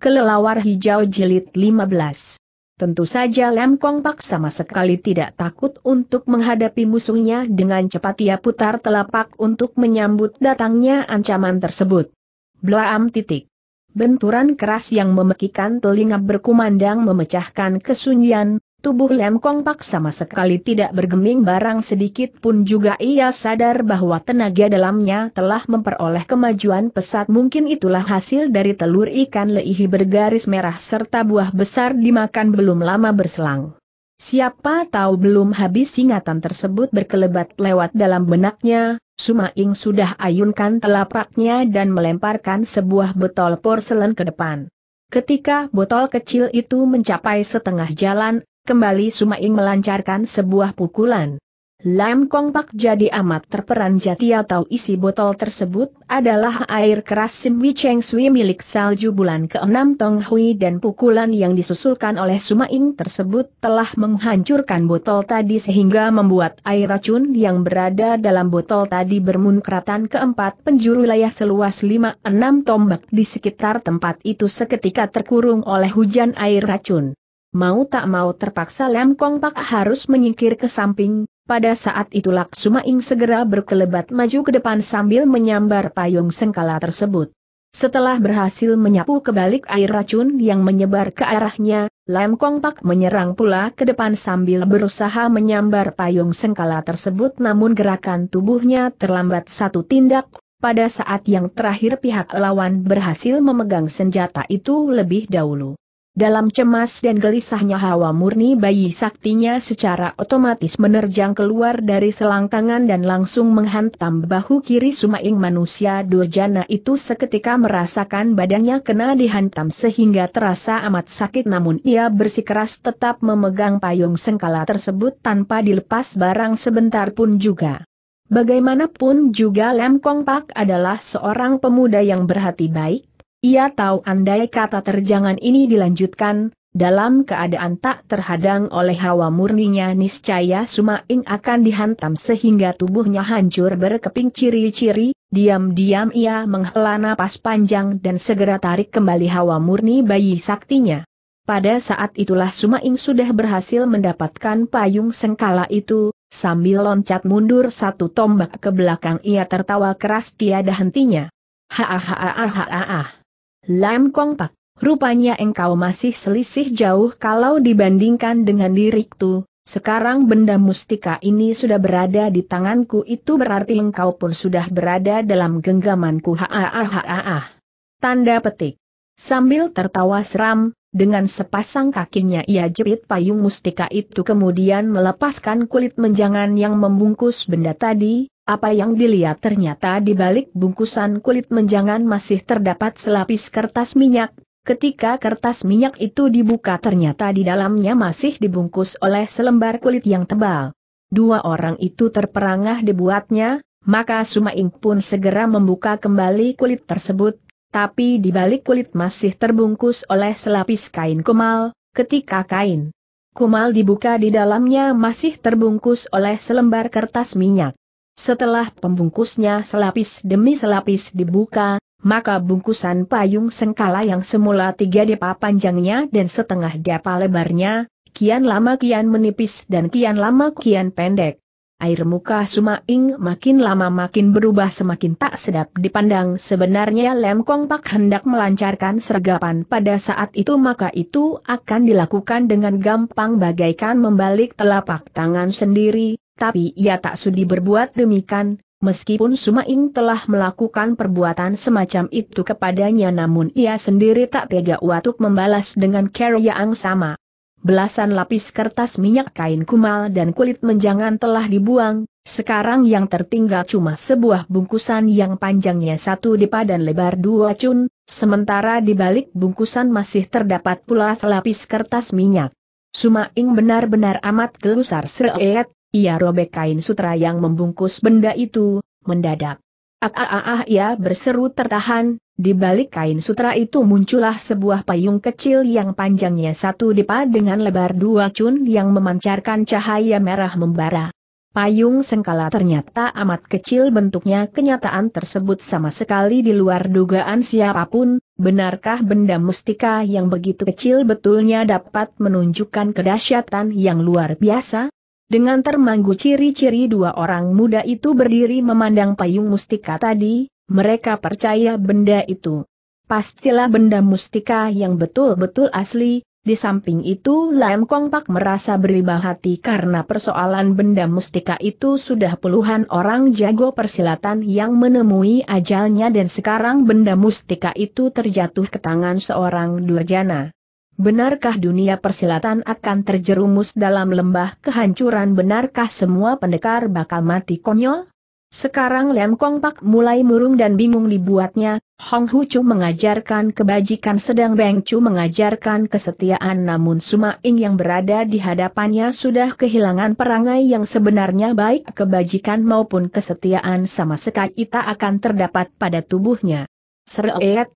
Kelelawar Hijau Jilid 15 Tentu saja Lem Kong Pak sama sekali tidak takut untuk menghadapi musuhnya dengan cepat ia putar telapak untuk menyambut datangnya ancaman tersebut. Blaam titik. Benturan keras yang memekikan telinga berkumandang memecahkan kesunyian, Tubuh Lem Pak sama sekali tidak bergeming barang sedikit pun juga ia sadar bahwa tenaga dalamnya telah memperoleh kemajuan pesat mungkin itulah hasil dari telur ikan leihi bergaris merah serta buah besar dimakan belum lama berselang. Siapa tahu belum habis ingatan tersebut berkelebat lewat dalam benaknya, Sumaing sudah ayunkan telapaknya dan melemparkan sebuah botol porselen ke depan. Ketika botol kecil itu mencapai setengah jalan, Kembali Sumaing melancarkan sebuah pukulan. Lam Kong Pak jadi amat terperanjati atau isi botol tersebut adalah air keras Sim Cheng Sui milik salju bulan ke-6 Tong Hui dan pukulan yang disusulkan oleh Sumaing tersebut telah menghancurkan botol tadi sehingga membuat air racun yang berada dalam botol tadi bermunkratan keempat. penjuru wilayah seluas 5-6 tombak di sekitar tempat itu seketika terkurung oleh hujan air racun. Mau tak mau terpaksa Lam Kong Pak harus menyingkir ke samping, pada saat itu Laksuma Ing segera berkelebat maju ke depan sambil menyambar payung sengkala tersebut. Setelah berhasil menyapu kebalik air racun yang menyebar ke arahnya, Lam Kong Pak menyerang pula ke depan sambil berusaha menyambar payung sengkala tersebut namun gerakan tubuhnya terlambat satu tindak, pada saat yang terakhir pihak lawan berhasil memegang senjata itu lebih dahulu. Dalam cemas dan gelisahnya hawa murni bayi saktinya secara otomatis menerjang keluar dari selangkangan dan langsung menghantam bahu kiri Sumaing manusia durjana itu seketika merasakan badannya kena dihantam sehingga terasa amat sakit namun ia bersikeras tetap memegang payung sengkala tersebut tanpa dilepas barang sebentar pun juga. Bagaimanapun juga Lem Kong Pak adalah seorang pemuda yang berhati baik, ia tahu andai kata terjangan ini dilanjutkan, dalam keadaan tak terhadang oleh hawa murninya niscaya Sumaing akan dihantam sehingga tubuhnya hancur berkeping ciri-ciri, diam-diam ia menghela napas panjang dan segera tarik kembali hawa murni bayi saktinya. Pada saat itulah Sumaing sudah berhasil mendapatkan payung sengkala itu, sambil loncat mundur satu tombak ke belakang ia tertawa keras tiada hentinya. Ha ha ha ha ha Lam Kong Pak, rupanya engkau masih selisih jauh kalau dibandingkan dengan diriku. Sekarang benda mustika ini sudah berada di tanganku itu berarti engkau pun sudah berada dalam genggamanku. Ha Tanda petik. Sambil tertawa seram, dengan sepasang kakinya ia jepit payung mustika itu kemudian melepaskan kulit menjangan yang membungkus benda tadi, apa yang dilihat ternyata di balik bungkusan kulit menjangan masih terdapat selapis kertas minyak. Ketika kertas minyak itu dibuka ternyata di dalamnya masih dibungkus oleh selembar kulit yang tebal. Dua orang itu terperangah dibuatnya, maka Sumaing pun segera membuka kembali kulit tersebut, tapi di balik kulit masih terbungkus oleh selapis kain kumal, ketika kain kumal dibuka di dalamnya masih terbungkus oleh selembar kertas minyak. Setelah pembungkusnya selapis demi selapis dibuka, maka bungkusan payung sengkala yang semula tiga depa panjangnya dan setengah depa lebarnya, kian lama kian menipis dan kian lama kian pendek air muka Ing makin lama makin berubah semakin tak sedap dipandang. Sebenarnya Lem Kong Pak hendak melancarkan sergapan pada saat itu maka itu akan dilakukan dengan gampang bagaikan membalik telapak tangan sendiri, tapi ia tak sudi berbuat demikian. Meskipun Suma Ing telah melakukan perbuatan semacam itu kepadanya namun ia sendiri tak tega untuk membalas dengan cara yang sama belasan lapis kertas minyak kain kumal dan kulit menjangan telah dibuang, sekarang yang tertinggal cuma sebuah bungkusan yang panjangnya satu dipa dan lebar dua cun, sementara di balik bungkusan masih terdapat pula selapis kertas minyak. Sumaing benar-benar amat gelusar sereet, ia robek kain sutra yang membungkus benda itu, mendadak. Ah ah ah, ah ia berseru tertahan, di balik kain sutra itu muncullah sebuah payung kecil yang panjangnya satu dipa dengan lebar dua cun yang memancarkan cahaya merah membara. Payung sengkala ternyata amat kecil bentuknya kenyataan tersebut sama sekali di luar dugaan siapapun, benarkah benda mustika yang begitu kecil betulnya dapat menunjukkan kedahsyatan yang luar biasa? Dengan termanggu ciri-ciri dua orang muda itu berdiri memandang payung mustika tadi, mereka percaya benda itu. Pastilah benda mustika yang betul-betul asli, di samping itu Lam Kong Pak merasa berlima hati karena persoalan benda mustika itu sudah puluhan orang jago persilatan yang menemui ajalnya dan sekarang benda mustika itu terjatuh ke tangan seorang durjana. Benarkah dunia persilatan akan terjerumus dalam lembah kehancuran? Benarkah semua pendekar bakal mati konyol? Sekarang Lem Kong Pak mulai murung dan bingung dibuatnya, Hong Hu Chu mengajarkan kebajikan sedang Beng Chu mengajarkan kesetiaan namun Suma Ing yang berada di hadapannya sudah kehilangan perangai yang sebenarnya baik kebajikan maupun kesetiaan sama sekali tak akan terdapat pada tubuhnya. Sereet,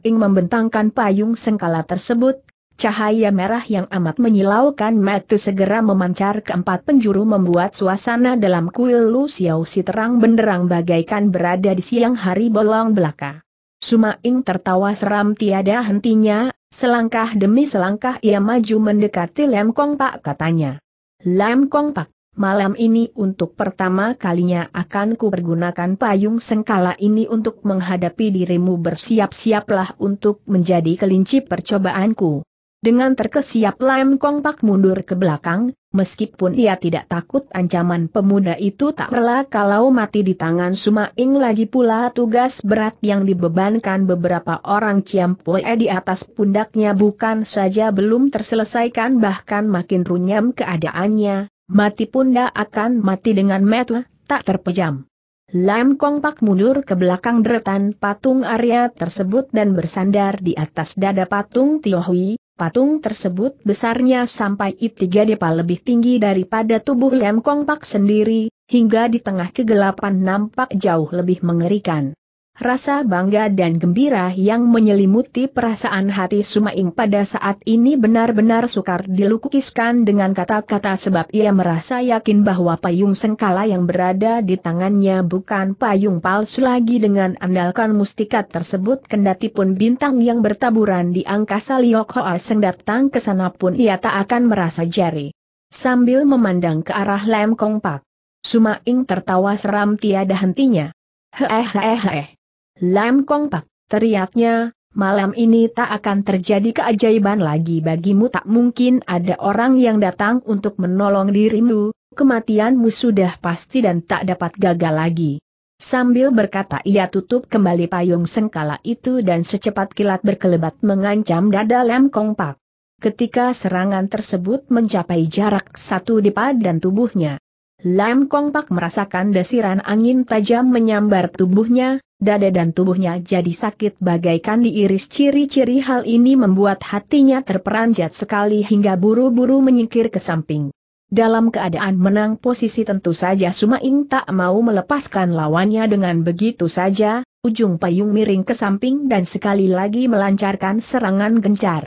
Ing membentangkan payung sengkala tersebut, Cahaya merah yang amat menyilaukan mata segera memancar ke empat penjuru membuat suasana dalam kuil Lu Xiao si terang benderang bagaikan berada di siang hari bolong belaka. Sumaing tertawa seram tiada hentinya, selangkah demi selangkah ia maju mendekati Lam Kong Pak katanya. Lam Kong Pak, malam ini untuk pertama kalinya akan kupergunakan payung sengkala ini untuk menghadapi dirimu bersiap-siaplah untuk menjadi kelinci percobaanku. Dengan terkesiap Lam Kong Pak mundur ke belakang, meskipun ia tidak takut ancaman pemuda itu tak rela kalau mati di tangan Suma Ing lagi pula tugas berat yang dibebankan beberapa orang Ciampoe di atas pundaknya bukan saja belum terselesaikan bahkan makin runyam keadaannya, mati punda akan mati dengan metu, tak terpejam. Lam Kong Pak mundur ke belakang deretan patung Arya tersebut dan bersandar di atas dada patung Tiohui, Patung tersebut besarnya sampai tiga depa lebih tinggi daripada tubuh Lem Kong Pak sendiri, hingga di tengah kegelapan nampak jauh lebih mengerikan. Rasa bangga dan gembira yang menyelimuti perasaan hati Sumaing pada saat ini benar-benar sukar dilukiskan dengan kata-kata sebab ia merasa yakin bahwa payung sengkala yang berada di tangannya bukan payung palsu lagi dengan andalkan mustikat tersebut kendati pun bintang yang bertaburan di angkasa Liok Hoa Seng datang ke sana pun ia tak akan merasa jari. Sambil memandang ke arah Lem Kong Pak, Sumaing tertawa seram tiada hentinya. Hehehehe. Lam Kong Pak, teriaknya, malam ini tak akan terjadi keajaiban lagi bagimu tak mungkin ada orang yang datang untuk menolong dirimu, kematianmu sudah pasti dan tak dapat gagal lagi. Sambil berkata ia tutup kembali payung sengkala itu dan secepat kilat berkelebat mengancam dada Lam Kong Pak. Ketika serangan tersebut mencapai jarak satu dipa dan tubuhnya, Lam Kong Pak merasakan desiran angin tajam menyambar tubuhnya, dada dan tubuhnya jadi sakit bagaikan diiris ciri-ciri hal ini membuat hatinya terperanjat sekali hingga buru-buru menyingkir ke samping. Dalam keadaan menang posisi tentu saja Sumaing tak mau melepaskan lawannya dengan begitu saja, ujung payung miring ke samping dan sekali lagi melancarkan serangan gencar.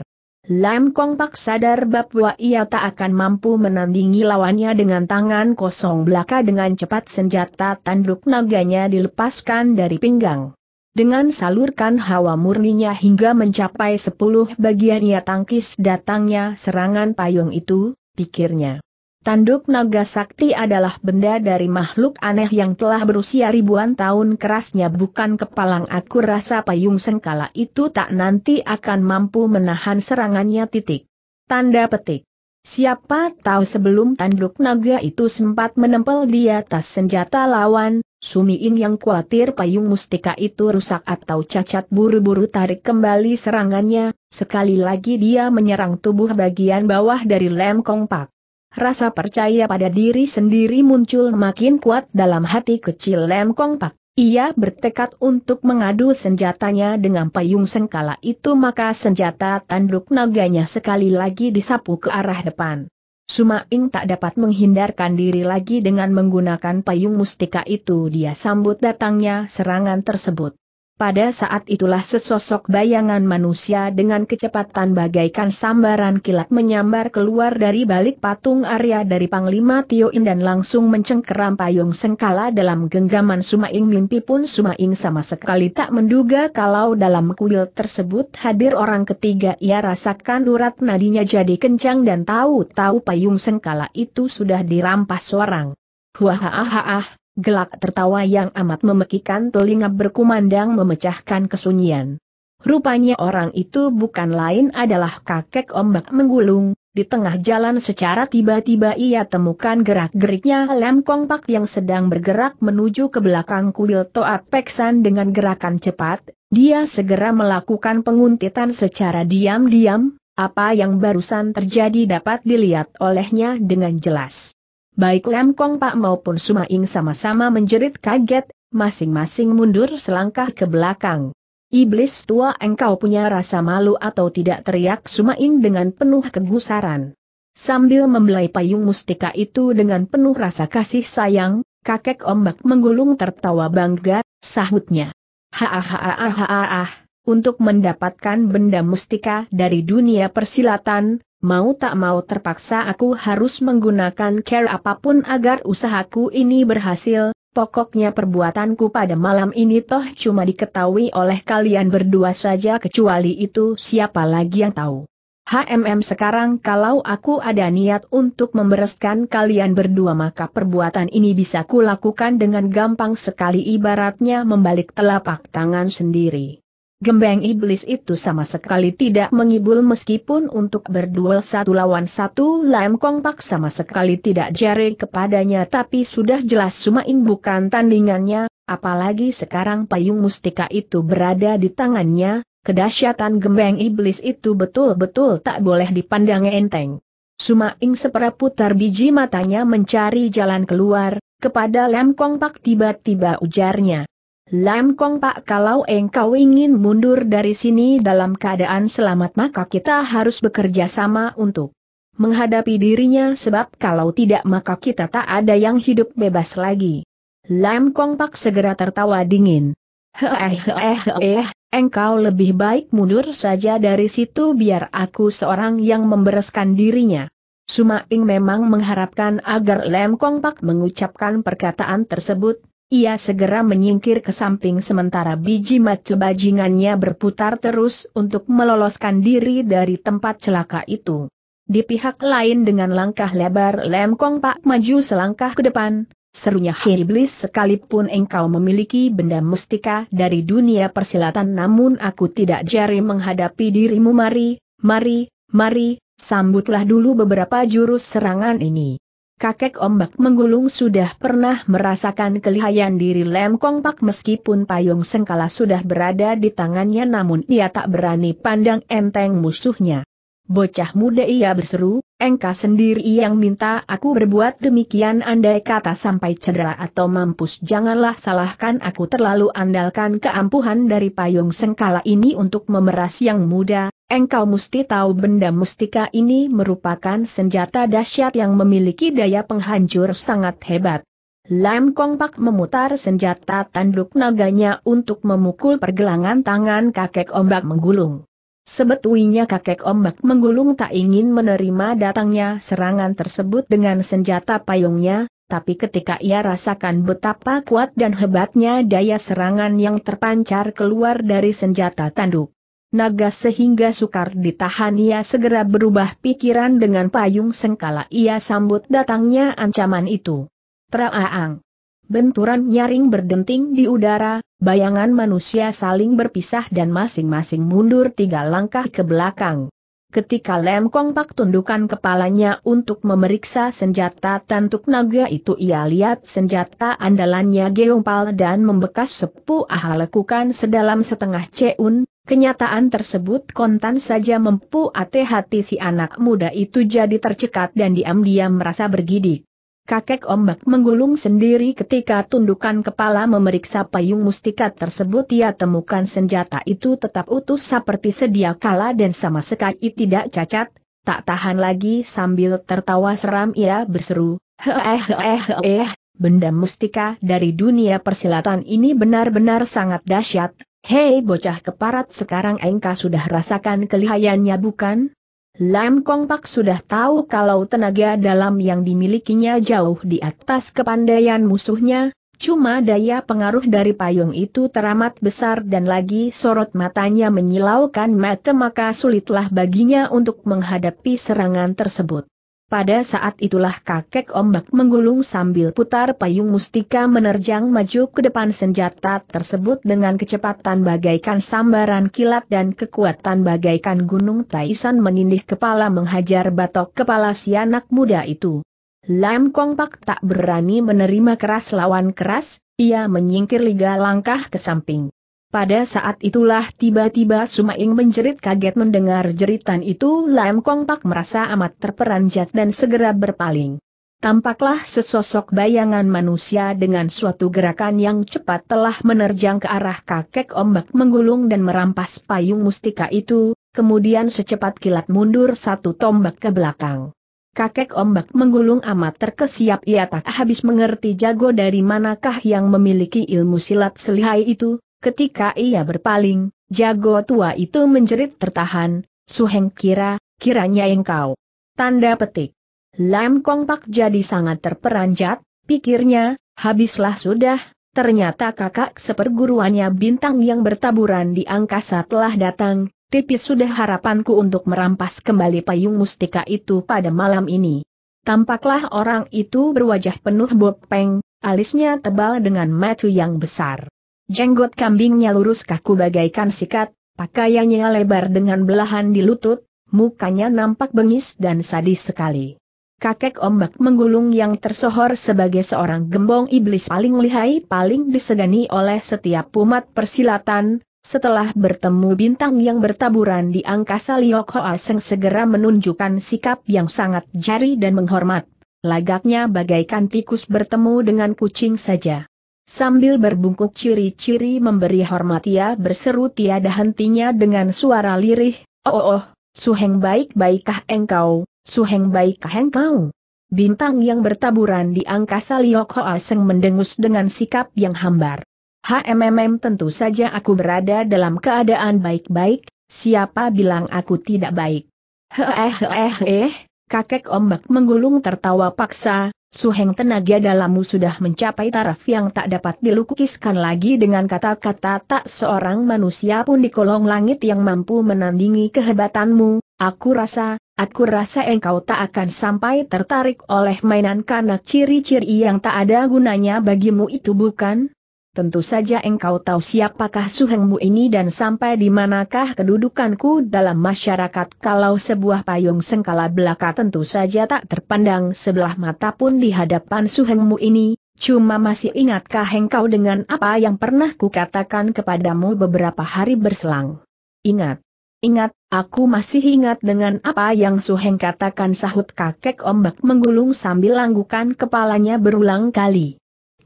Lam Kong Pak sadar bahwa ia tak akan mampu menandingi lawannya dengan tangan kosong belaka dengan cepat senjata tanduk naganya dilepaskan dari pinggang. Dengan salurkan hawa murninya hingga mencapai sepuluh bagian ia tangkis datangnya serangan payung itu, pikirnya. Tanduk naga sakti adalah benda dari makhluk aneh yang telah berusia ribuan tahun kerasnya bukan kepalang aku rasa payung sengkala itu tak nanti akan mampu menahan serangannya titik. Tanda petik. Siapa tahu sebelum tanduk naga itu sempat menempel di atas senjata lawan, Sumiing yang khawatir payung mustika itu rusak atau cacat buru-buru tarik kembali serangannya, sekali lagi dia menyerang tubuh bagian bawah dari lem kompak. Rasa percaya pada diri sendiri muncul makin kuat dalam hati kecil Lem Kong Pak. Ia bertekad untuk mengadu senjatanya dengan payung sengkala itu maka senjata tanduk naganya sekali lagi disapu ke arah depan. Suma Ing tak dapat menghindarkan diri lagi dengan menggunakan payung mustika itu dia sambut datangnya serangan tersebut. Pada saat itulah sesosok bayangan manusia dengan kecepatan bagaikan sambaran kilat menyambar keluar dari balik patung Arya dari Panglima Tio dan langsung mencengkeram payung sengkala dalam genggaman Sumaing mimpi pun Sumaing sama sekali tak menduga kalau dalam kuil tersebut hadir orang ketiga ia rasakan urat nadinya jadi kencang dan tahu-tahu payung sengkala itu sudah dirampas orang. Wah Gelak tertawa yang amat memekikan telinga berkumandang memecahkan kesunyian. Rupanya orang itu bukan lain adalah kakek ombak menggulung, di tengah jalan secara tiba-tiba ia temukan gerak-geriknya lem kompak yang sedang bergerak menuju ke belakang kuil Toa Peksan dengan gerakan cepat, dia segera melakukan penguntitan secara diam-diam, apa yang barusan terjadi dapat dilihat olehnya dengan jelas baik Lam Kong Pak maupun Sumaing sama-sama menjerit kaget, masing-masing mundur selangkah ke belakang. Iblis tua engkau punya rasa malu atau tidak teriak Sumaing dengan penuh kegusaran. Sambil membelai payung mustika itu dengan penuh rasa kasih sayang, kakek ombak menggulung tertawa bangga, sahutnya. Hahaha, untuk mendapatkan benda mustika dari dunia persilatan, Mau tak mau terpaksa aku harus menggunakan care apapun agar usahaku ini berhasil, pokoknya perbuatanku pada malam ini toh cuma diketahui oleh kalian berdua saja kecuali itu siapa lagi yang tahu. HMM sekarang kalau aku ada niat untuk membereskan kalian berdua maka perbuatan ini bisa kulakukan dengan gampang sekali ibaratnya membalik telapak tangan sendiri. Gembeng iblis itu sama sekali tidak mengibul meskipun untuk berduel satu lawan satu Lam Kong Pak sama sekali tidak jari kepadanya tapi sudah jelas Sumain bukan tandingannya, apalagi sekarang payung mustika itu berada di tangannya, kedahsyatan gembeng iblis itu betul-betul tak boleh dipandang enteng. Sumaing seperaputar biji matanya mencari jalan keluar, kepada Lam Kong Pak tiba-tiba ujarnya. Lam Kong Pak kalau engkau ingin mundur dari sini dalam keadaan selamat maka kita harus bekerja sama untuk menghadapi dirinya sebab kalau tidak maka kita tak ada yang hidup bebas lagi. Lam Kong Pak segera tertawa dingin. Heeh eh, eh, eh, engkau lebih baik mundur saja dari situ biar aku seorang yang membereskan dirinya. Suma Ing memang mengharapkan agar Lam Kong Pak mengucapkan perkataan tersebut, ia segera menyingkir ke samping sementara biji macu bajingannya berputar terus untuk meloloskan diri dari tempat celaka itu. Di pihak lain dengan langkah lebar Lem Kong Pak maju selangkah ke depan, serunya Hei Iblis sekalipun engkau memiliki benda mustika dari dunia persilatan namun aku tidak jari menghadapi dirimu mari, mari, mari, sambutlah dulu beberapa jurus serangan ini. Kakek ombak menggulung sudah pernah merasakan kelihayan diri Lem Kong meskipun payung sengkala sudah berada di tangannya namun ia tak berani pandang enteng musuhnya. Bocah muda ia berseru, engkau sendiri yang minta aku berbuat demikian andai kata sampai cedera atau mampus janganlah salahkan aku terlalu andalkan keampuhan dari payung sengkala ini untuk memeras yang muda, Engkau mesti tahu benda mustika ini merupakan senjata dahsyat yang memiliki daya penghancur sangat hebat. Lam Kong Pak memutar senjata tanduk naganya untuk memukul pergelangan tangan kakek ombak menggulung. Sebetulnya kakek ombak menggulung tak ingin menerima datangnya serangan tersebut dengan senjata payungnya, tapi ketika ia rasakan betapa kuat dan hebatnya daya serangan yang terpancar keluar dari senjata tanduk, naga sehingga sukar ditahan ia segera berubah pikiran dengan payung sengkala ia sambut datangnya ancaman itu. Traaang. Benturan nyaring berdenting di udara, bayangan manusia saling berpisah dan masing-masing mundur tiga langkah ke belakang. Ketika Lem Kong Pak tundukan kepalanya untuk memeriksa senjata tantuk naga itu ia lihat senjata andalannya Geompal dan membekas sepuh aha lekukan sedalam setengah ceun, Kenyataan tersebut kontan saja mempuat hati si anak muda itu jadi tercekat dan diam-diam merasa bergidik. Kakek ombak menggulung sendiri ketika tundukan kepala memeriksa payung mustika tersebut ia temukan senjata itu tetap utuh seperti sedia kala dan sama sekali tidak cacat, tak tahan lagi sambil tertawa seram ia berseru, heeh heeh heeh, benda mustika dari dunia persilatan ini benar-benar sangat dahsyat, Hei bocah keparat sekarang engkau sudah rasakan kelihayannya bukan? Lam Kong Pak sudah tahu kalau tenaga dalam yang dimilikinya jauh di atas kepandaian musuhnya, cuma daya pengaruh dari payung itu teramat besar dan lagi sorot matanya menyilaukan mata maka sulitlah baginya untuk menghadapi serangan tersebut. Pada saat itulah kakek ombak menggulung sambil putar payung mustika menerjang maju ke depan senjata tersebut dengan kecepatan bagaikan sambaran kilat dan kekuatan bagaikan gunung Taisan menindih kepala menghajar batok kepala si anak muda itu. Lam Kong Pak tak berani menerima keras lawan keras, ia menyingkir liga langkah ke samping. Pada saat itulah tiba-tiba Sumaing menjerit kaget mendengar jeritan itu Lam Kong Pak merasa amat terperanjat dan segera berpaling. Tampaklah sesosok bayangan manusia dengan suatu gerakan yang cepat telah menerjang ke arah kakek ombak menggulung dan merampas payung mustika itu, kemudian secepat kilat mundur satu tombak ke belakang. Kakek ombak menggulung amat terkesiap ia tak habis mengerti jago dari manakah yang memiliki ilmu silat selihai itu, Ketika ia berpaling, jago tua itu menjerit tertahan, Suheng kira, kiranya engkau. Tanda petik. Lam Kong Pak jadi sangat terperanjat, pikirnya, habislah sudah, ternyata kakak seperguruannya bintang yang bertaburan di angkasa telah datang, tipis sudah harapanku untuk merampas kembali payung mustika itu pada malam ini. Tampaklah orang itu berwajah penuh bopeng, alisnya tebal dengan macu yang besar. Jenggot kambingnya lurus kaku bagaikan sikat, pakaiannya lebar dengan belahan di lutut, mukanya nampak bengis dan sadis sekali. Kakek ombak menggulung yang tersohor sebagai seorang gembong iblis paling lihai paling disegani oleh setiap umat persilatan, setelah bertemu bintang yang bertaburan di angkasa Liok Hoa Seng segera menunjukkan sikap yang sangat jari dan menghormat. Lagaknya bagaikan tikus bertemu dengan kucing saja. Sambil berbungkuk ciri-ciri memberi hormat ia berseru tiada hentinya dengan suara lirih, Oh oh, oh suheng baik-baikkah engkau, suheng baikkah engkau. Bintang yang bertaburan di angkasa Liok Hoa Seng mendengus dengan sikap yang hambar. HMMM tentu saja aku berada dalam keadaan baik-baik, siapa bilang aku tidak baik. Heeh heeh eh, kakek ombak menggulung tertawa paksa, Suheng tenaga dalammu sudah mencapai taraf yang tak dapat dilukiskan lagi dengan kata-kata tak seorang manusia pun di kolong langit yang mampu menandingi kehebatanmu, aku rasa, aku rasa engkau tak akan sampai tertarik oleh mainan kanak ciri-ciri yang tak ada gunanya bagimu itu bukan? tentu saja engkau tahu siapakah suhengmu ini dan sampai di manakah kedudukanku dalam masyarakat kalau sebuah payung sengkala belaka tentu saja tak terpandang sebelah mata pun di hadapan suhengmu ini, cuma masih ingatkah engkau dengan apa yang pernah kukatakan kepadamu beberapa hari berselang? Ingat. Ingat, aku masih ingat dengan apa yang Suheng katakan sahut kakek ombak menggulung sambil langgukan kepalanya berulang kali.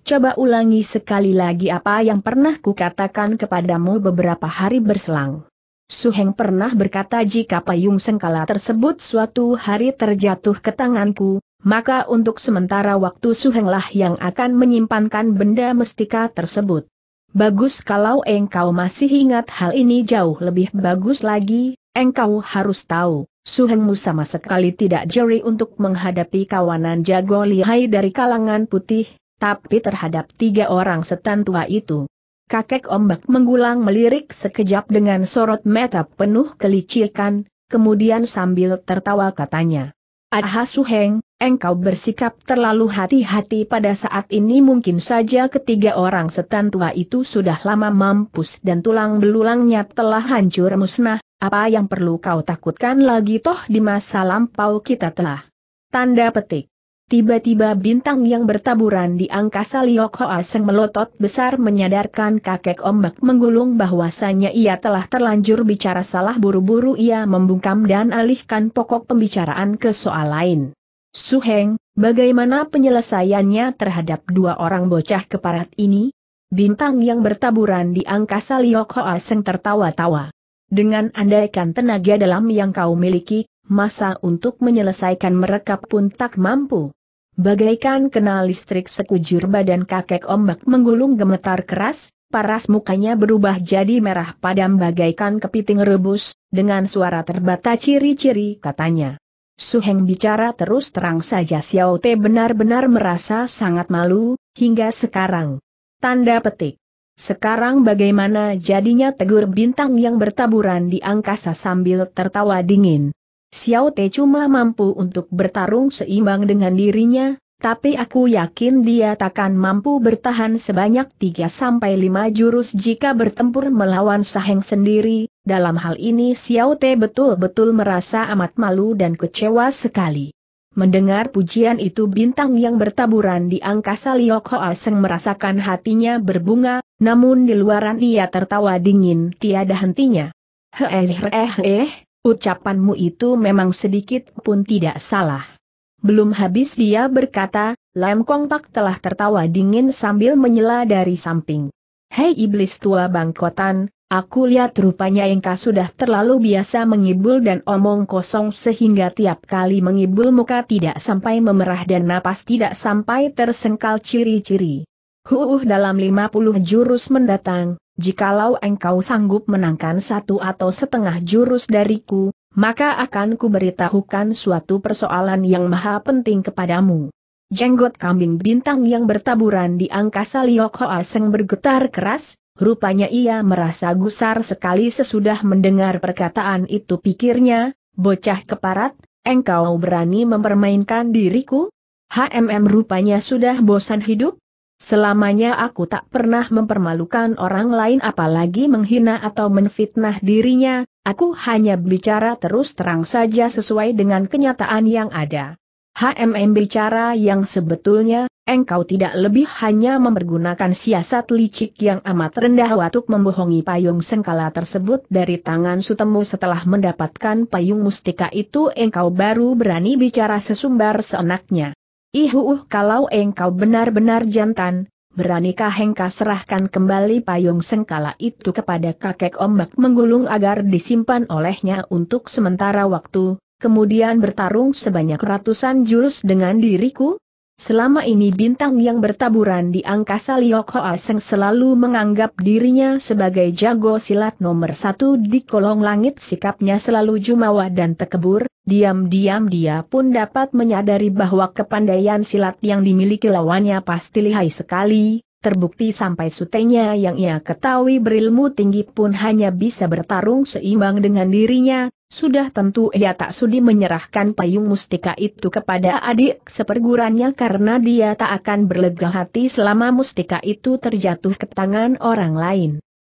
Coba ulangi sekali lagi apa yang pernah kukatakan kepadamu beberapa hari berselang. Suheng pernah berkata jika payung sengkala tersebut suatu hari terjatuh ke tanganku, maka untuk sementara waktu Suhenglah yang akan menyimpankan benda mestika tersebut. Bagus kalau engkau masih ingat hal ini jauh lebih bagus lagi, engkau harus tahu, Suhengmu sama sekali tidak jeri untuk menghadapi kawanan jago lihai dari kalangan putih, tapi terhadap tiga orang setan tua itu. Kakek ombak menggulang melirik sekejap dengan sorot mata penuh kelicikan, kemudian sambil tertawa katanya. Aha Suheng, engkau bersikap terlalu hati-hati pada saat ini mungkin saja ketiga orang setan tua itu sudah lama mampus dan tulang belulangnya telah hancur musnah, apa yang perlu kau takutkan lagi toh di masa lampau kita telah. Tanda petik. Tiba-tiba bintang yang bertaburan di angkasa Liok Hoa melotot besar menyadarkan kakek ombak menggulung bahwasanya ia telah terlanjur bicara salah buru-buru ia membungkam dan alihkan pokok pembicaraan ke soal lain. Suheng, bagaimana penyelesaiannya terhadap dua orang bocah keparat ini? Bintang yang bertaburan di angkasa Liok Hoa tertawa-tawa. Dengan andaikan tenaga dalam yang kau miliki, masa untuk menyelesaikan mereka pun tak mampu. Bagaikan kenal listrik sekujur badan kakek ombak menggulung gemetar keras, paras mukanya berubah jadi merah padam bagaikan kepiting rebus, dengan suara terbata ciri-ciri katanya. Suheng bicara terus terang saja Xiao Te benar-benar merasa sangat malu, hingga sekarang. Tanda petik. Sekarang bagaimana jadinya tegur bintang yang bertaburan di angkasa sambil tertawa dingin. Xiao Te cuma mampu untuk bertarung seimbang dengan dirinya, tapi aku yakin dia takkan mampu bertahan sebanyak 3-5 jurus jika bertempur melawan Saheng sendiri, dalam hal ini Xiao Te betul-betul merasa amat malu dan kecewa sekali. Mendengar pujian itu bintang yang bertaburan di angkasa Liok Hoa Seng merasakan hatinya berbunga, namun di luaran ia tertawa dingin tiada hentinya. Heeh eh, eh. Ucapanmu itu memang sedikit pun tidak salah. Belum habis dia berkata, Lam Kong Pak telah tertawa dingin sambil menyela dari samping. Hei iblis tua bangkotan, aku lihat rupanya engkau sudah terlalu biasa mengibul dan omong kosong sehingga tiap kali mengibul muka tidak sampai memerah dan napas tidak sampai tersengkal ciri-ciri. Huuh dalam 50 jurus mendatang, jikalau engkau sanggup menangkan satu atau setengah jurus dariku, maka akan kuberitahukan suatu persoalan yang maha penting kepadamu. Jenggot kambing bintang yang bertaburan di angkasa Liok Hoa Seng bergetar keras, rupanya ia merasa gusar sekali sesudah mendengar perkataan itu pikirnya, bocah keparat, engkau berani mempermainkan diriku? HMM rupanya sudah bosan hidup, Selamanya aku tak pernah mempermalukan orang lain apalagi menghina atau menfitnah dirinya, aku hanya bicara terus terang saja sesuai dengan kenyataan yang ada. HMM bicara yang sebetulnya, engkau tidak lebih hanya mempergunakan siasat licik yang amat rendah untuk membohongi payung sengkala tersebut dari tangan sutemu setelah mendapatkan payung mustika itu engkau baru berani bicara sesumbar seenaknya. Ihuh uh, kalau engkau benar-benar jantan, beranikah engkau serahkan kembali payung sengkala itu kepada kakek ombak menggulung agar disimpan olehnya untuk sementara waktu, kemudian bertarung sebanyak ratusan jurus dengan diriku? Selama ini bintang yang bertaburan di angkasa Liok Hoa Seng selalu menganggap dirinya sebagai jago silat nomor satu di kolong langit sikapnya selalu jumawa dan tekebur, Diam-diam dia pun dapat menyadari bahwa kepandaian silat yang dimiliki lawannya pasti lihai sekali, terbukti sampai sutenya yang ia ketahui berilmu tinggi pun hanya bisa bertarung seimbang dengan dirinya, sudah tentu ia tak sudi menyerahkan payung mustika itu kepada adik sepergurannya karena dia tak akan berlega hati selama mustika itu terjatuh ke tangan orang lain.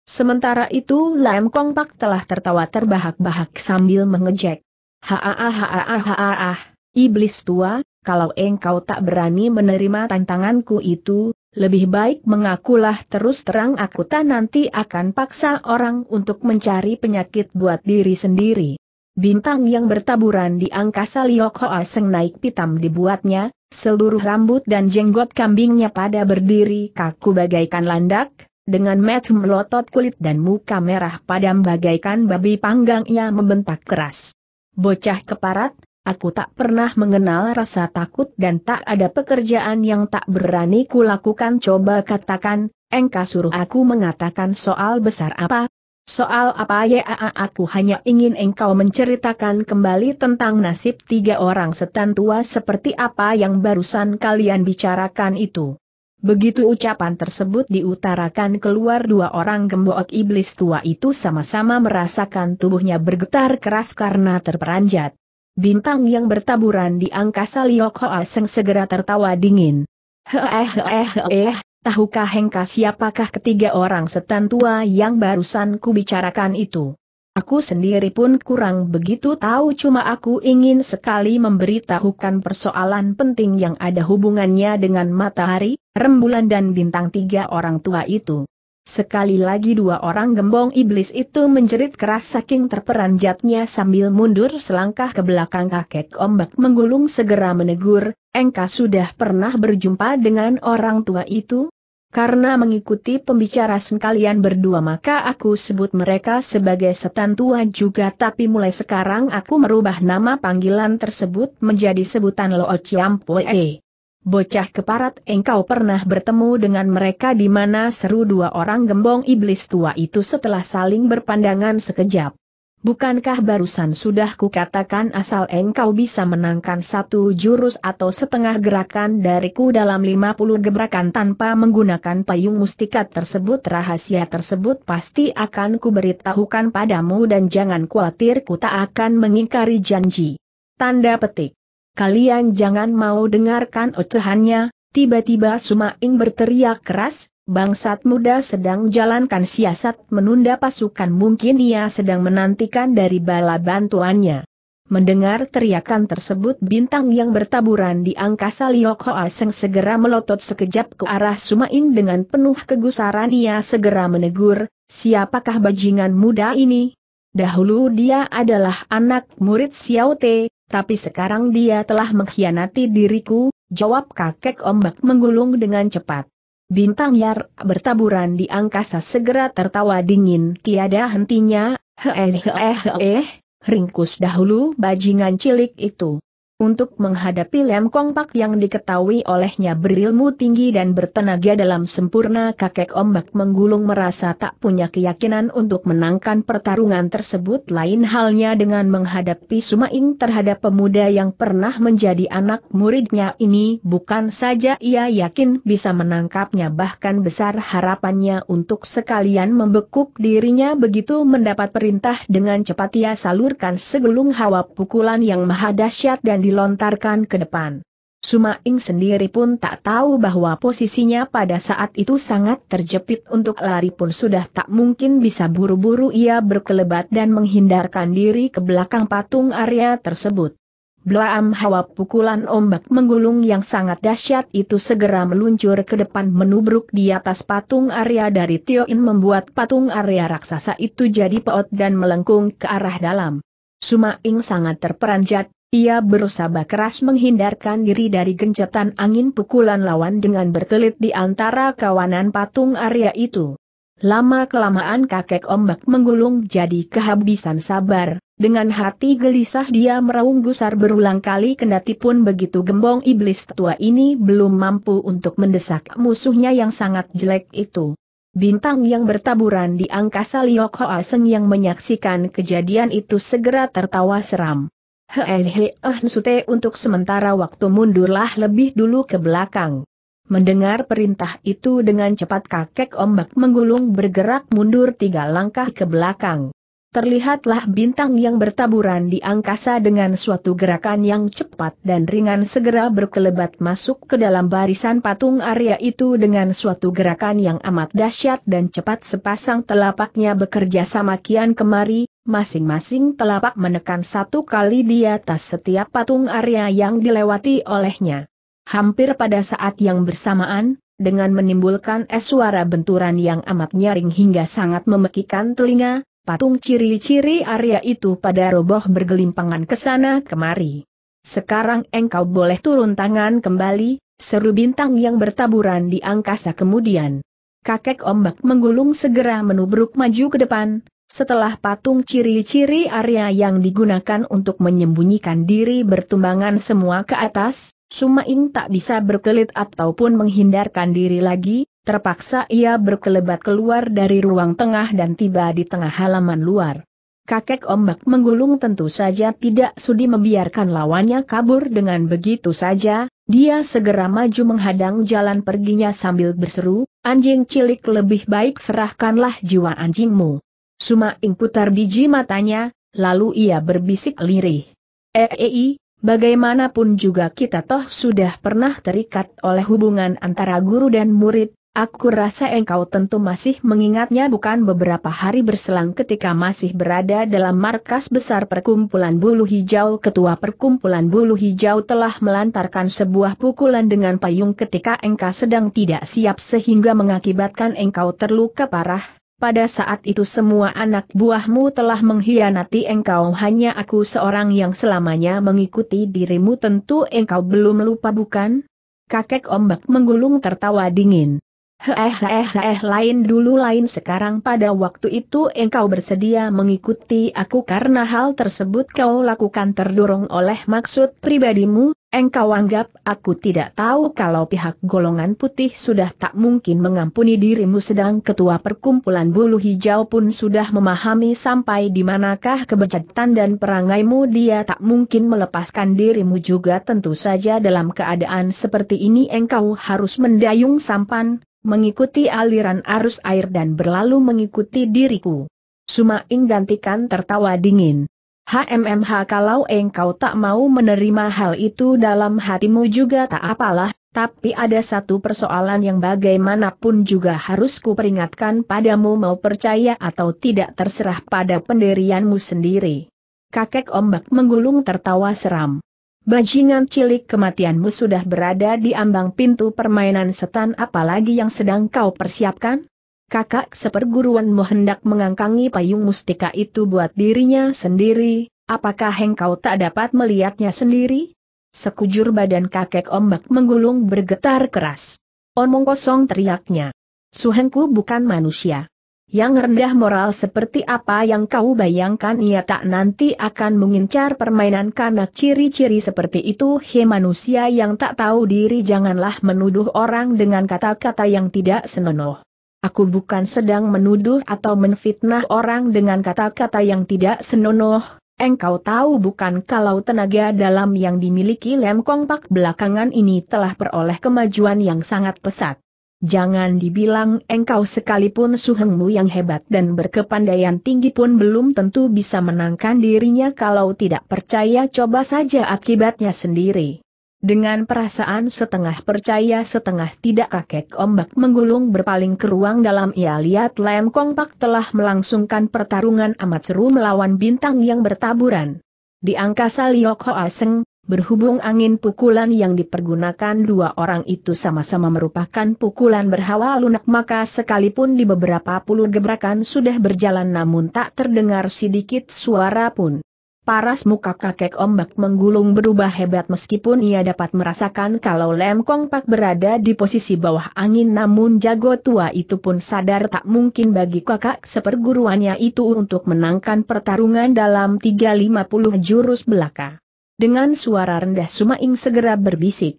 Sementara itu Lam Kong Pak telah tertawa terbahak-bahak sambil mengejek. Haaah iblis tua, kalau engkau tak berani menerima tantanganku itu, lebih baik mengakulah terus terang aku tak nanti akan paksa orang untuk mencari penyakit buat diri sendiri. Bintang yang bertaburan di angkasa Liok Hoa Seng naik pitam dibuatnya, seluruh rambut dan jenggot kambingnya pada berdiri kaku bagaikan landak, dengan mata melotot kulit dan muka merah padam bagaikan babi panggangnya membentak keras. Bocah keparat, aku tak pernah mengenal rasa takut dan tak ada pekerjaan yang tak berani kulakukan coba katakan, engkau suruh aku mengatakan soal besar apa, Soal apa ya aku hanya ingin engkau menceritakan kembali tentang nasib tiga orang setan tua seperti apa yang barusan kalian bicarakan itu. Begitu ucapan tersebut diutarakan keluar dua orang gembok iblis tua itu sama-sama merasakan tubuhnya bergetar keras karena terperanjat. Bintang yang bertaburan di angkasa Liok Hoa Seng segera tertawa dingin. Heeh eh eh, eh, tahukah Hengka siapakah ketiga orang setan tua yang barusan kubicarakan itu? Aku sendiri pun kurang begitu tahu cuma aku ingin sekali memberitahukan persoalan penting yang ada hubungannya dengan matahari, rembulan dan bintang tiga orang tua itu. Sekali lagi dua orang gembong iblis itu menjerit keras saking terperanjatnya sambil mundur selangkah ke belakang kakek ombak menggulung segera menegur, engkau sudah pernah berjumpa dengan orang tua itu? Karena mengikuti pembicaraan kalian berdua maka aku sebut mereka sebagai setan tua juga tapi mulai sekarang aku merubah nama panggilan tersebut menjadi sebutan Lo E. Bocah keparat engkau pernah bertemu dengan mereka di mana seru dua orang gembong iblis tua itu setelah saling berpandangan sekejap. Bukankah barusan sudah kukatakan asal engkau bisa menangkan satu jurus atau setengah gerakan dariku dalam 50 gebrakan tanpa menggunakan payung mustika tersebut rahasia tersebut pasti akan kuberitahukan padamu dan jangan khawatir ku tak akan mengingkari janji. Tanda petik. Kalian jangan mau dengarkan ocehannya, tiba-tiba Sumaing berteriak keras, bangsat muda sedang jalankan siasat menunda pasukan mungkin ia sedang menantikan dari bala bantuannya. Mendengar teriakan tersebut bintang yang bertaburan di angkasa Liok Hoa Seng segera melotot sekejap ke arah Sumain dengan penuh kegusaran ia segera menegur, siapakah bajingan muda ini? Dahulu dia adalah anak murid Xiao Te, tapi sekarang dia telah mengkhianati diriku, jawab kakek ombak menggulung dengan cepat. Bintang Yar bertaburan di angkasa segera tertawa dingin tiada hentinya, heeh heeh heeh, ringkus dahulu bajingan cilik itu untuk menghadapi lem Pak yang diketahui olehnya berilmu tinggi dan bertenaga dalam sempurna kakek ombak menggulung merasa tak punya keyakinan untuk menangkan pertarungan tersebut lain halnya dengan menghadapi Sumaing terhadap pemuda yang pernah menjadi anak muridnya ini bukan saja ia yakin bisa menangkapnya bahkan besar harapannya untuk sekalian membekuk dirinya begitu mendapat perintah dengan cepat ia salurkan segelung hawa pukulan yang maha dahsyat dan di dilontarkan ke depan. Sumaing sendiri pun tak tahu bahwa posisinya pada saat itu sangat terjepit untuk lari pun sudah tak mungkin bisa buru-buru ia berkelebat dan menghindarkan diri ke belakang patung Arya tersebut. Blaam hawa pukulan ombak menggulung yang sangat dahsyat itu segera meluncur ke depan menubruk di atas patung Arya dari Tioin membuat patung Arya raksasa itu jadi peot dan melengkung ke arah dalam. Sumaing sangat terperanjat, ia berusaha keras menghindarkan diri dari gencetan angin pukulan lawan dengan bertelit di antara kawanan patung Arya itu. Lama-kelamaan kakek ombak menggulung jadi kehabisan sabar, dengan hati gelisah dia meraung gusar berulang kali kendati pun begitu gembong iblis tua ini belum mampu untuk mendesak musuhnya yang sangat jelek itu. Bintang yang bertaburan di angkasa Liokho Aseng yang menyaksikan kejadian itu segera tertawa seram. Hehehe, eh Nsute eh, untuk sementara waktu mundurlah lebih dulu ke belakang. Mendengar perintah itu dengan cepat kakek ombak menggulung bergerak mundur tiga langkah ke belakang. Terlihatlah bintang yang bertaburan di angkasa dengan suatu gerakan yang cepat dan ringan segera berkelebat masuk ke dalam barisan patung area itu dengan suatu gerakan yang amat dahsyat dan cepat sepasang telapaknya bekerja sama kian kemari, Masing-masing telapak menekan satu kali di atas setiap patung Arya yang dilewati olehnya. Hampir pada saat yang bersamaan, dengan menimbulkan es suara benturan yang amat nyaring hingga sangat memekikan telinga, patung ciri-ciri Arya itu pada roboh bergelimpangan ke sana kemari. Sekarang engkau boleh turun tangan kembali, seru bintang yang bertaburan di angkasa kemudian. Kakek ombak menggulung segera menubruk maju ke depan, setelah patung ciri-ciri Arya yang digunakan untuk menyembunyikan diri bertumbangan semua ke atas, Sumaing tak bisa berkelit ataupun menghindarkan diri lagi, terpaksa ia berkelebat keluar dari ruang tengah dan tiba di tengah halaman luar. Kakek ombak menggulung tentu saja tidak sudi membiarkan lawannya kabur dengan begitu saja, dia segera maju menghadang jalan perginya sambil berseru, anjing cilik lebih baik serahkanlah jiwa anjingmu. Suma ing putar biji matanya, lalu ia berbisik lirih. Eei, eh, eh, bagaimanapun juga kita toh sudah pernah terikat oleh hubungan antara guru dan murid, Aku rasa engkau tentu masih mengingatnya bukan beberapa hari berselang ketika masih berada dalam markas besar perkumpulan bulu hijau Ketua perkumpulan bulu hijau telah melantarkan sebuah pukulan dengan payung ketika engkau sedang tidak siap sehingga mengakibatkan engkau terluka parah, pada saat itu semua anak buahmu telah mengkhianati engkau hanya aku seorang yang selamanya mengikuti dirimu tentu engkau belum lupa bukan? Kakek ombak menggulung tertawa dingin. Eh eh eh lain dulu lain sekarang pada waktu itu engkau bersedia mengikuti aku karena hal tersebut kau lakukan terdorong oleh maksud pribadimu, engkau anggap aku tidak tahu kalau pihak golongan putih sudah tak mungkin mengampuni dirimu sedang ketua perkumpulan bulu hijau pun sudah memahami sampai di manakah kebejatan dan perangaimu dia tak mungkin melepaskan dirimu juga tentu saja dalam keadaan seperti ini engkau harus mendayung sampan, mengikuti aliran arus air dan berlalu mengikuti diriku. Suma gantikan tertawa dingin. HMMH kalau engkau tak mau menerima hal itu dalam hatimu juga tak apalah, tapi ada satu persoalan yang bagaimanapun juga harus kuperingatkan padamu mau percaya atau tidak terserah pada pendirianmu sendiri. Kakek ombak menggulung tertawa seram. Bajingan cilik kematianmu sudah berada di ambang pintu permainan setan apalagi yang sedang kau persiapkan? Kakak seperguruanmu hendak mengangkangi payung mustika itu buat dirinya sendiri, apakah engkau tak dapat melihatnya sendiri? Sekujur badan kakek ombak menggulung bergetar keras. Omong kosong teriaknya. Suhengku bukan manusia. Yang rendah moral seperti apa yang kau bayangkan ia tak nanti akan mengincar permainan karena ciri-ciri seperti itu He manusia yang tak tahu diri janganlah menuduh orang dengan kata-kata yang tidak senonoh. Aku bukan sedang menuduh atau menfitnah orang dengan kata-kata yang tidak senonoh, engkau tahu bukan kalau tenaga dalam yang dimiliki Lem Kong Pak belakangan ini telah peroleh kemajuan yang sangat pesat. Jangan dibilang engkau sekalipun suhengmu yang hebat dan berkepandaian tinggi pun belum tentu bisa menangkan dirinya kalau tidak percaya coba saja akibatnya sendiri. Dengan perasaan setengah percaya setengah tidak kakek ombak menggulung berpaling ke ruang dalam ia lihat Lem Kong Pak telah melangsungkan pertarungan amat seru melawan bintang yang bertaburan. Di angkasa Liok Hoa Seng, Berhubung angin pukulan yang dipergunakan dua orang itu sama-sama merupakan pukulan berhawa lunak maka sekalipun di beberapa puluh gebrakan sudah berjalan namun tak terdengar sedikit suara pun. Paras muka kakek ombak menggulung berubah hebat meskipun ia dapat merasakan kalau Lem Kong Pak berada di posisi bawah angin namun jago tua itu pun sadar tak mungkin bagi kakak seperguruannya itu untuk menangkan pertarungan dalam 350 jurus belaka dengan suara rendah Sumaing segera berbisik.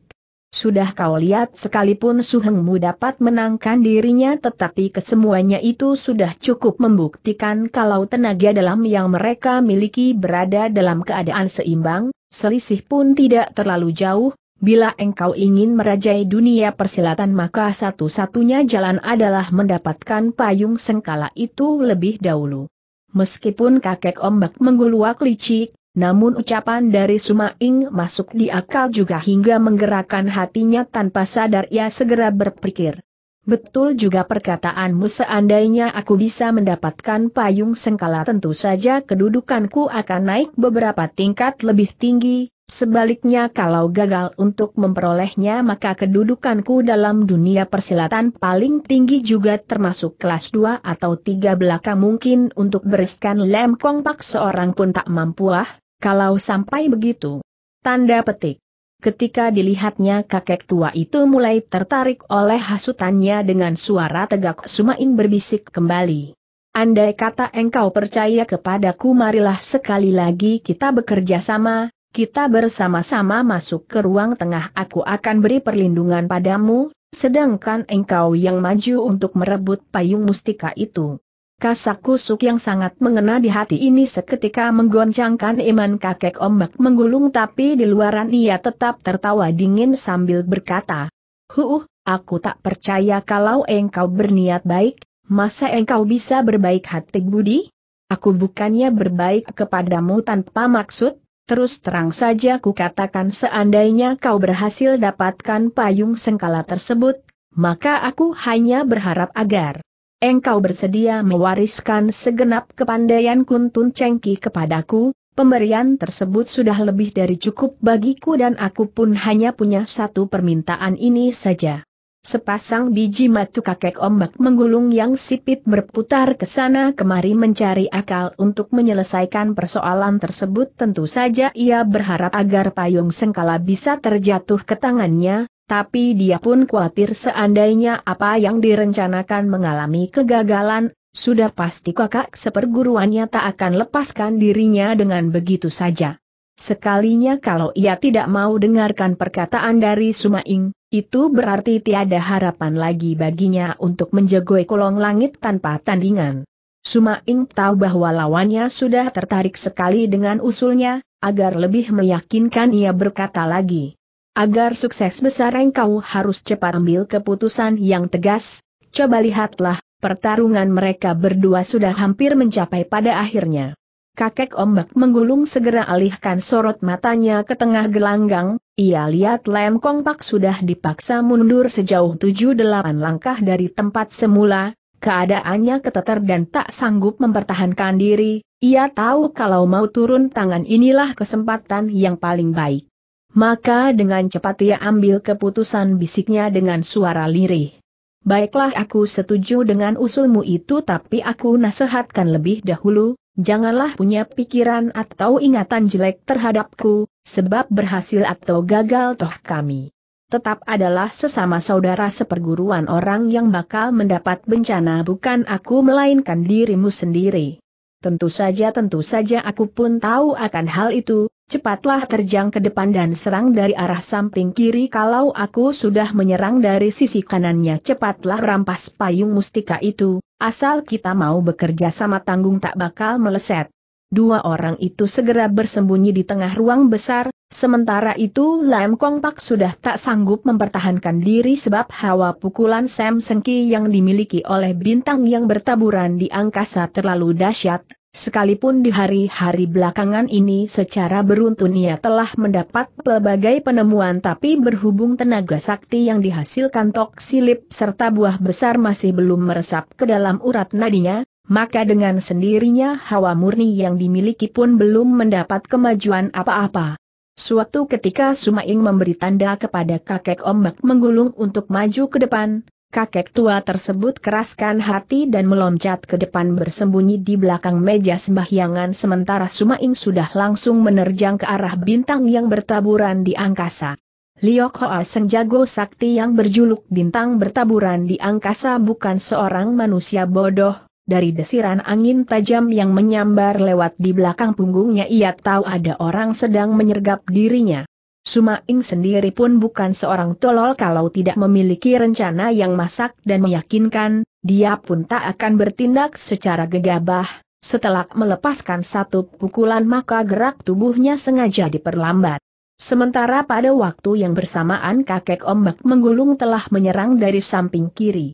Sudah kau lihat sekalipun Suhengmu dapat menangkan dirinya tetapi kesemuanya itu sudah cukup membuktikan kalau tenaga dalam yang mereka miliki berada dalam keadaan seimbang, selisih pun tidak terlalu jauh, bila engkau ingin merajai dunia persilatan maka satu-satunya jalan adalah mendapatkan payung sengkala itu lebih dahulu. Meskipun kakek ombak mengguluak licik, namun ucapan dari Sumaing masuk di akal juga hingga menggerakkan hatinya tanpa sadar ia segera berpikir. Betul juga perkataanmu seandainya aku bisa mendapatkan payung sengkala tentu saja kedudukanku akan naik beberapa tingkat lebih tinggi, sebaliknya kalau gagal untuk memperolehnya maka kedudukanku dalam dunia persilatan paling tinggi juga termasuk kelas 2 atau 3 belaka mungkin untuk bereskan lem kompak seorang pun tak mampu lah. Kalau sampai begitu. Tanda petik. Ketika dilihatnya kakek tua itu mulai tertarik oleh hasutannya dengan suara tegak Sumain berbisik kembali. Andai kata engkau percaya kepadaku marilah sekali lagi kita bekerja sama, kita bersama-sama masuk ke ruang tengah aku akan beri perlindungan padamu, sedangkan engkau yang maju untuk merebut payung mustika itu. Kasak kusuk yang sangat mengena di hati ini seketika menggoncangkan iman kakek ombak menggulung tapi di luaran ia tetap tertawa dingin sambil berkata, Huh, aku tak percaya kalau engkau berniat baik, masa engkau bisa berbaik hati budi? Aku bukannya berbaik kepadamu tanpa maksud, terus terang saja ku katakan seandainya kau berhasil dapatkan payung sengkala tersebut, maka aku hanya berharap agar engkau bersedia mewariskan segenap kepandaian kuntun cengki kepadaku, Pemberian tersebut sudah lebih dari cukup bagiku dan aku pun hanya punya satu permintaan ini saja. Sepasang biji matu kakek ombak menggulung yang sipit berputar ke sana kemari mencari akal untuk menyelesaikan persoalan tersebut tentu saja ia berharap agar payung sengkala bisa terjatuh ke tangannya, tapi dia pun khawatir seandainya apa yang direncanakan mengalami kegagalan, sudah pasti kakak seperguruannya tak akan lepaskan dirinya dengan begitu saja. Sekalinya kalau ia tidak mau dengarkan perkataan dari Sumaing, itu berarti tiada harapan lagi baginya untuk menjegoi kolong langit tanpa tandingan. Sumaing tahu bahwa lawannya sudah tertarik sekali dengan usulnya, agar lebih meyakinkan ia berkata lagi. Agar sukses besar engkau harus cepat ambil keputusan yang tegas, coba lihatlah, pertarungan mereka berdua sudah hampir mencapai pada akhirnya. Kakek ombak menggulung segera alihkan sorot matanya ke tengah gelanggang, ia lihat Lem kompak sudah dipaksa mundur sejauh 7-8 langkah dari tempat semula, keadaannya keteter dan tak sanggup mempertahankan diri, ia tahu kalau mau turun tangan inilah kesempatan yang paling baik. Maka dengan cepat ia ambil keputusan bisiknya dengan suara lirih. Baiklah aku setuju dengan usulmu itu tapi aku nasihatkan lebih dahulu, janganlah punya pikiran atau ingatan jelek terhadapku, sebab berhasil atau gagal toh kami. Tetap adalah sesama saudara seperguruan orang yang bakal mendapat bencana bukan aku melainkan dirimu sendiri. Tentu saja tentu saja aku pun tahu akan hal itu, cepatlah terjang ke depan dan serang dari arah samping kiri kalau aku sudah menyerang dari sisi kanannya cepatlah rampas payung mustika itu, asal kita mau bekerja sama tanggung tak bakal meleset. Dua orang itu segera bersembunyi di tengah ruang besar, Sementara itu Lam Kong Pak sudah tak sanggup mempertahankan diri sebab hawa pukulan Sam Sengki yang dimiliki oleh bintang yang bertaburan di angkasa terlalu dahsyat, sekalipun di hari-hari belakangan ini secara beruntun ia telah mendapat pelbagai penemuan tapi berhubung tenaga sakti yang dihasilkan tok silip serta buah besar masih belum meresap ke dalam urat nadinya, maka dengan sendirinya hawa murni yang dimiliki pun belum mendapat kemajuan apa-apa. Suatu ketika Sumaing memberi tanda kepada kakek ombak menggulung untuk maju ke depan, kakek tua tersebut keraskan hati dan meloncat ke depan bersembunyi di belakang meja sembahyangan sementara Sumaing sudah langsung menerjang ke arah bintang yang bertaburan di angkasa. Liok Hoa Senjago Sakti yang berjuluk bintang bertaburan di angkasa bukan seorang manusia bodoh, dari desiran angin tajam yang menyambar lewat di belakang punggungnya ia tahu ada orang sedang menyergap dirinya. Sumaing sendiri pun bukan seorang tolol kalau tidak memiliki rencana yang masak dan meyakinkan, dia pun tak akan bertindak secara gegabah. Setelah melepaskan satu pukulan maka gerak tubuhnya sengaja diperlambat. Sementara pada waktu yang bersamaan kakek ombak menggulung telah menyerang dari samping kiri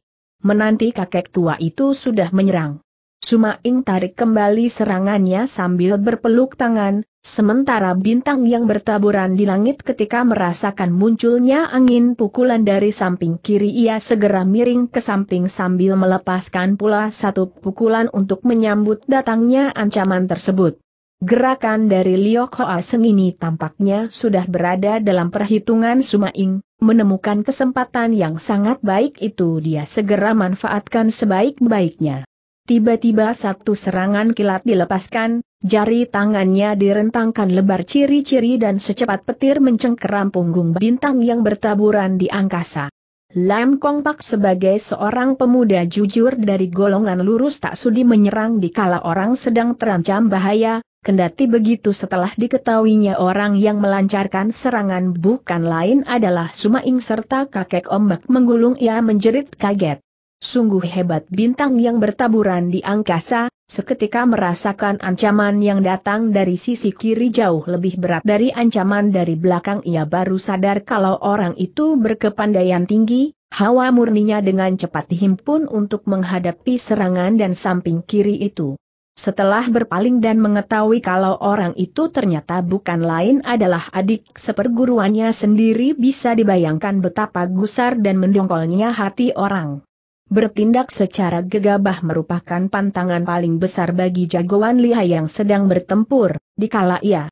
menanti kakek tua itu sudah menyerang. Sumaing tarik kembali serangannya sambil berpeluk tangan, sementara bintang yang bertaburan di langit ketika merasakan munculnya angin pukulan dari samping kiri ia segera miring ke samping sambil melepaskan pula satu pukulan untuk menyambut datangnya ancaman tersebut. Gerakan dari Liok Hoa Seng ini tampaknya sudah berada dalam perhitungan Suma Sumaing, menemukan kesempatan yang sangat baik itu dia segera manfaatkan sebaik-baiknya. Tiba-tiba satu serangan kilat dilepaskan, jari tangannya direntangkan lebar ciri-ciri dan secepat petir mencengkeram punggung bintang yang bertaburan di angkasa. Lam Kong Pak sebagai seorang pemuda jujur dari golongan lurus tak sudi menyerang di kala orang sedang terancam bahaya, Kendati begitu setelah diketahuinya orang yang melancarkan serangan bukan lain adalah Sumaing serta kakek ombak menggulung ia menjerit kaget. Sungguh hebat bintang yang bertaburan di angkasa, seketika merasakan ancaman yang datang dari sisi kiri jauh lebih berat dari ancaman dari belakang ia baru sadar kalau orang itu berkepandaian tinggi, hawa murninya dengan cepat dihimpun untuk menghadapi serangan dan samping kiri itu. Setelah berpaling dan mengetahui kalau orang itu ternyata bukan lain adalah adik seperguruannya sendiri bisa dibayangkan betapa gusar dan mendongkolnya hati orang. Bertindak secara gegabah merupakan pantangan paling besar bagi jagoan lihai yang sedang bertempur, dikala ia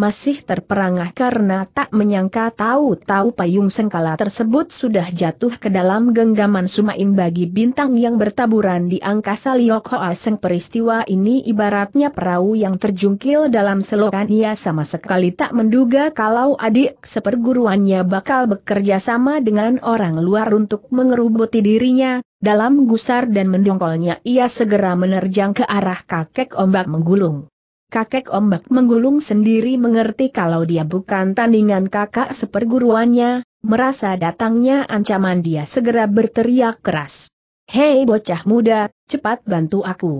masih terperangah karena tak menyangka tahu-tahu payung sengkala tersebut sudah jatuh ke dalam genggaman Sumain bagi bintang yang bertaburan di angkasa Liok Hoa Seng peristiwa ini ibaratnya perahu yang terjungkil dalam selokan ia sama sekali tak menduga kalau adik seperguruannya bakal bekerja sama dengan orang luar untuk mengerubuti dirinya, dalam gusar dan mendongkolnya ia segera menerjang ke arah kakek ombak menggulung kakek ombak menggulung sendiri mengerti kalau dia bukan tandingan kakak seperguruannya, merasa datangnya ancaman dia segera berteriak keras. Hei bocah muda, cepat bantu aku.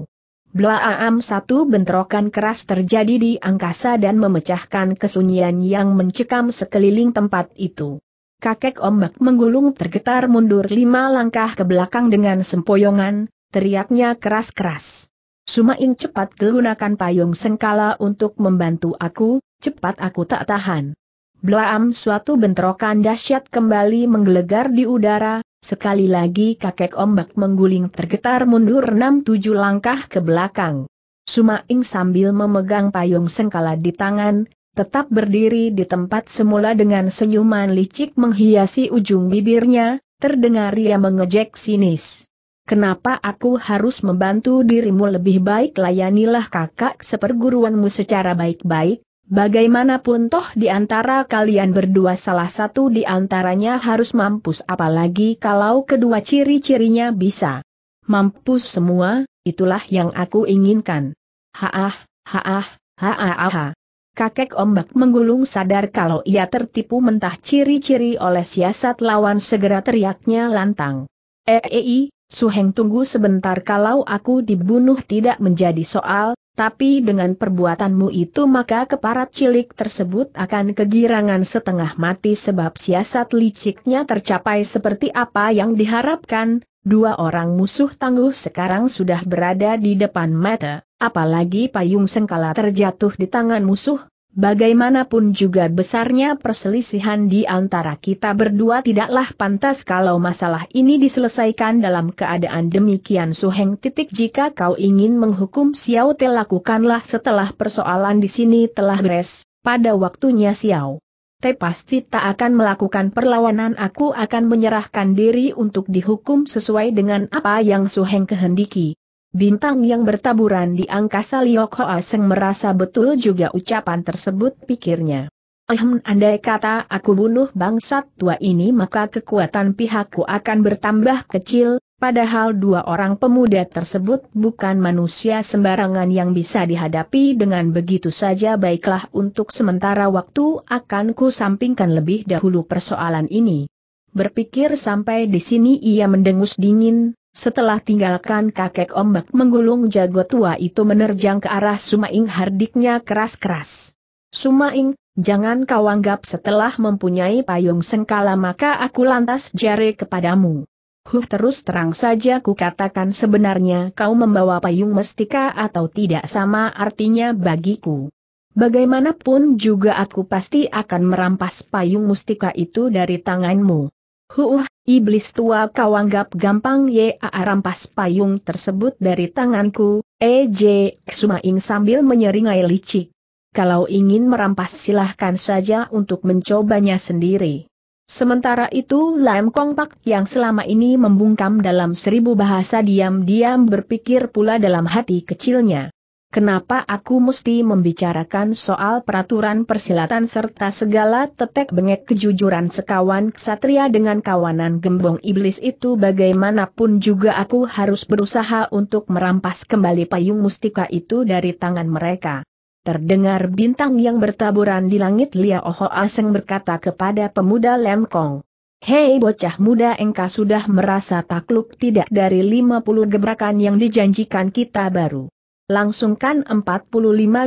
Blaam satu bentrokan keras terjadi di angkasa dan memecahkan kesunyian yang mencekam sekeliling tempat itu. Kakek ombak menggulung tergetar mundur lima langkah ke belakang dengan sempoyongan, teriaknya keras-keras. Sumaing cepat gunakan payung sengkala untuk membantu aku, cepat aku tak tahan. Blaam suatu bentrokan dahsyat kembali menggelegar di udara, sekali lagi kakek ombak mengguling tergetar mundur 6-7 langkah ke belakang. Sumaing sambil memegang payung sengkala di tangan, tetap berdiri di tempat semula dengan senyuman licik menghiasi ujung bibirnya, terdengar ia mengejek sinis. Kenapa aku harus membantu dirimu lebih baik layanilah kakak seperguruanmu secara baik-baik, bagaimanapun toh di antara kalian berdua salah satu di antaranya harus mampus apalagi kalau kedua ciri-cirinya bisa. Mampus semua, itulah yang aku inginkan. Haah, haah, haah, haah. Kakek ombak menggulung sadar kalau ia tertipu mentah ciri-ciri oleh siasat lawan segera teriaknya lantang. Eei, eh, eh, Suheng tunggu sebentar kalau aku dibunuh tidak menjadi soal, tapi dengan perbuatanmu itu maka keparat cilik tersebut akan kegirangan setengah mati sebab siasat liciknya tercapai seperti apa yang diharapkan, dua orang musuh tangguh sekarang sudah berada di depan mata, apalagi payung sengkala terjatuh di tangan musuh, Bagaimanapun juga besarnya perselisihan di antara kita berdua tidaklah pantas kalau masalah ini diselesaikan dalam keadaan demikian suheng titik jika kau ingin menghukum Xiao Te lakukanlah setelah persoalan di sini telah beres, pada waktunya Xiao. Te pasti tak akan melakukan perlawanan aku akan menyerahkan diri untuk dihukum sesuai dengan apa yang suheng kehendiki. Bintang yang bertaburan di angkasa Liok Hoa Seng merasa betul juga ucapan tersebut pikirnya. Ehm andai kata aku bunuh bangsat tua ini maka kekuatan pihakku akan bertambah kecil, padahal dua orang pemuda tersebut bukan manusia sembarangan yang bisa dihadapi dengan begitu saja baiklah untuk sementara waktu akan ku sampingkan lebih dahulu persoalan ini. Berpikir sampai di sini ia mendengus dingin, setelah tinggalkan kakek ombak menggulung jago tua itu menerjang ke arah Sumaing hardiknya keras-keras. Sumaing, jangan kau anggap setelah mempunyai payung sengkala maka aku lantas jari kepadamu. Huh terus terang saja ku katakan sebenarnya kau membawa payung mestika atau tidak sama artinya bagiku. Bagaimanapun juga aku pasti akan merampas payung mustika itu dari tanganmu. Huh, iblis tua kau anggap gampang ya rampas payung tersebut dari tanganku, EJ Sumaing sambil menyeringai licik. Kalau ingin merampas silahkan saja untuk mencobanya sendiri. Sementara itu Lam Kong Pak yang selama ini membungkam dalam seribu bahasa diam-diam berpikir pula dalam hati kecilnya. Kenapa aku mesti membicarakan soal peraturan persilatan serta segala tetek bengek kejujuran sekawan ksatria dengan kawanan gembong iblis itu bagaimanapun juga aku harus berusaha untuk merampas kembali payung mustika itu dari tangan mereka. Terdengar bintang yang bertaburan di langit Lia Oho Aseng berkata kepada pemuda Lemkong. Hei bocah muda engkau sudah merasa takluk tidak dari 50 gebrakan yang dijanjikan kita baru langsungkan 45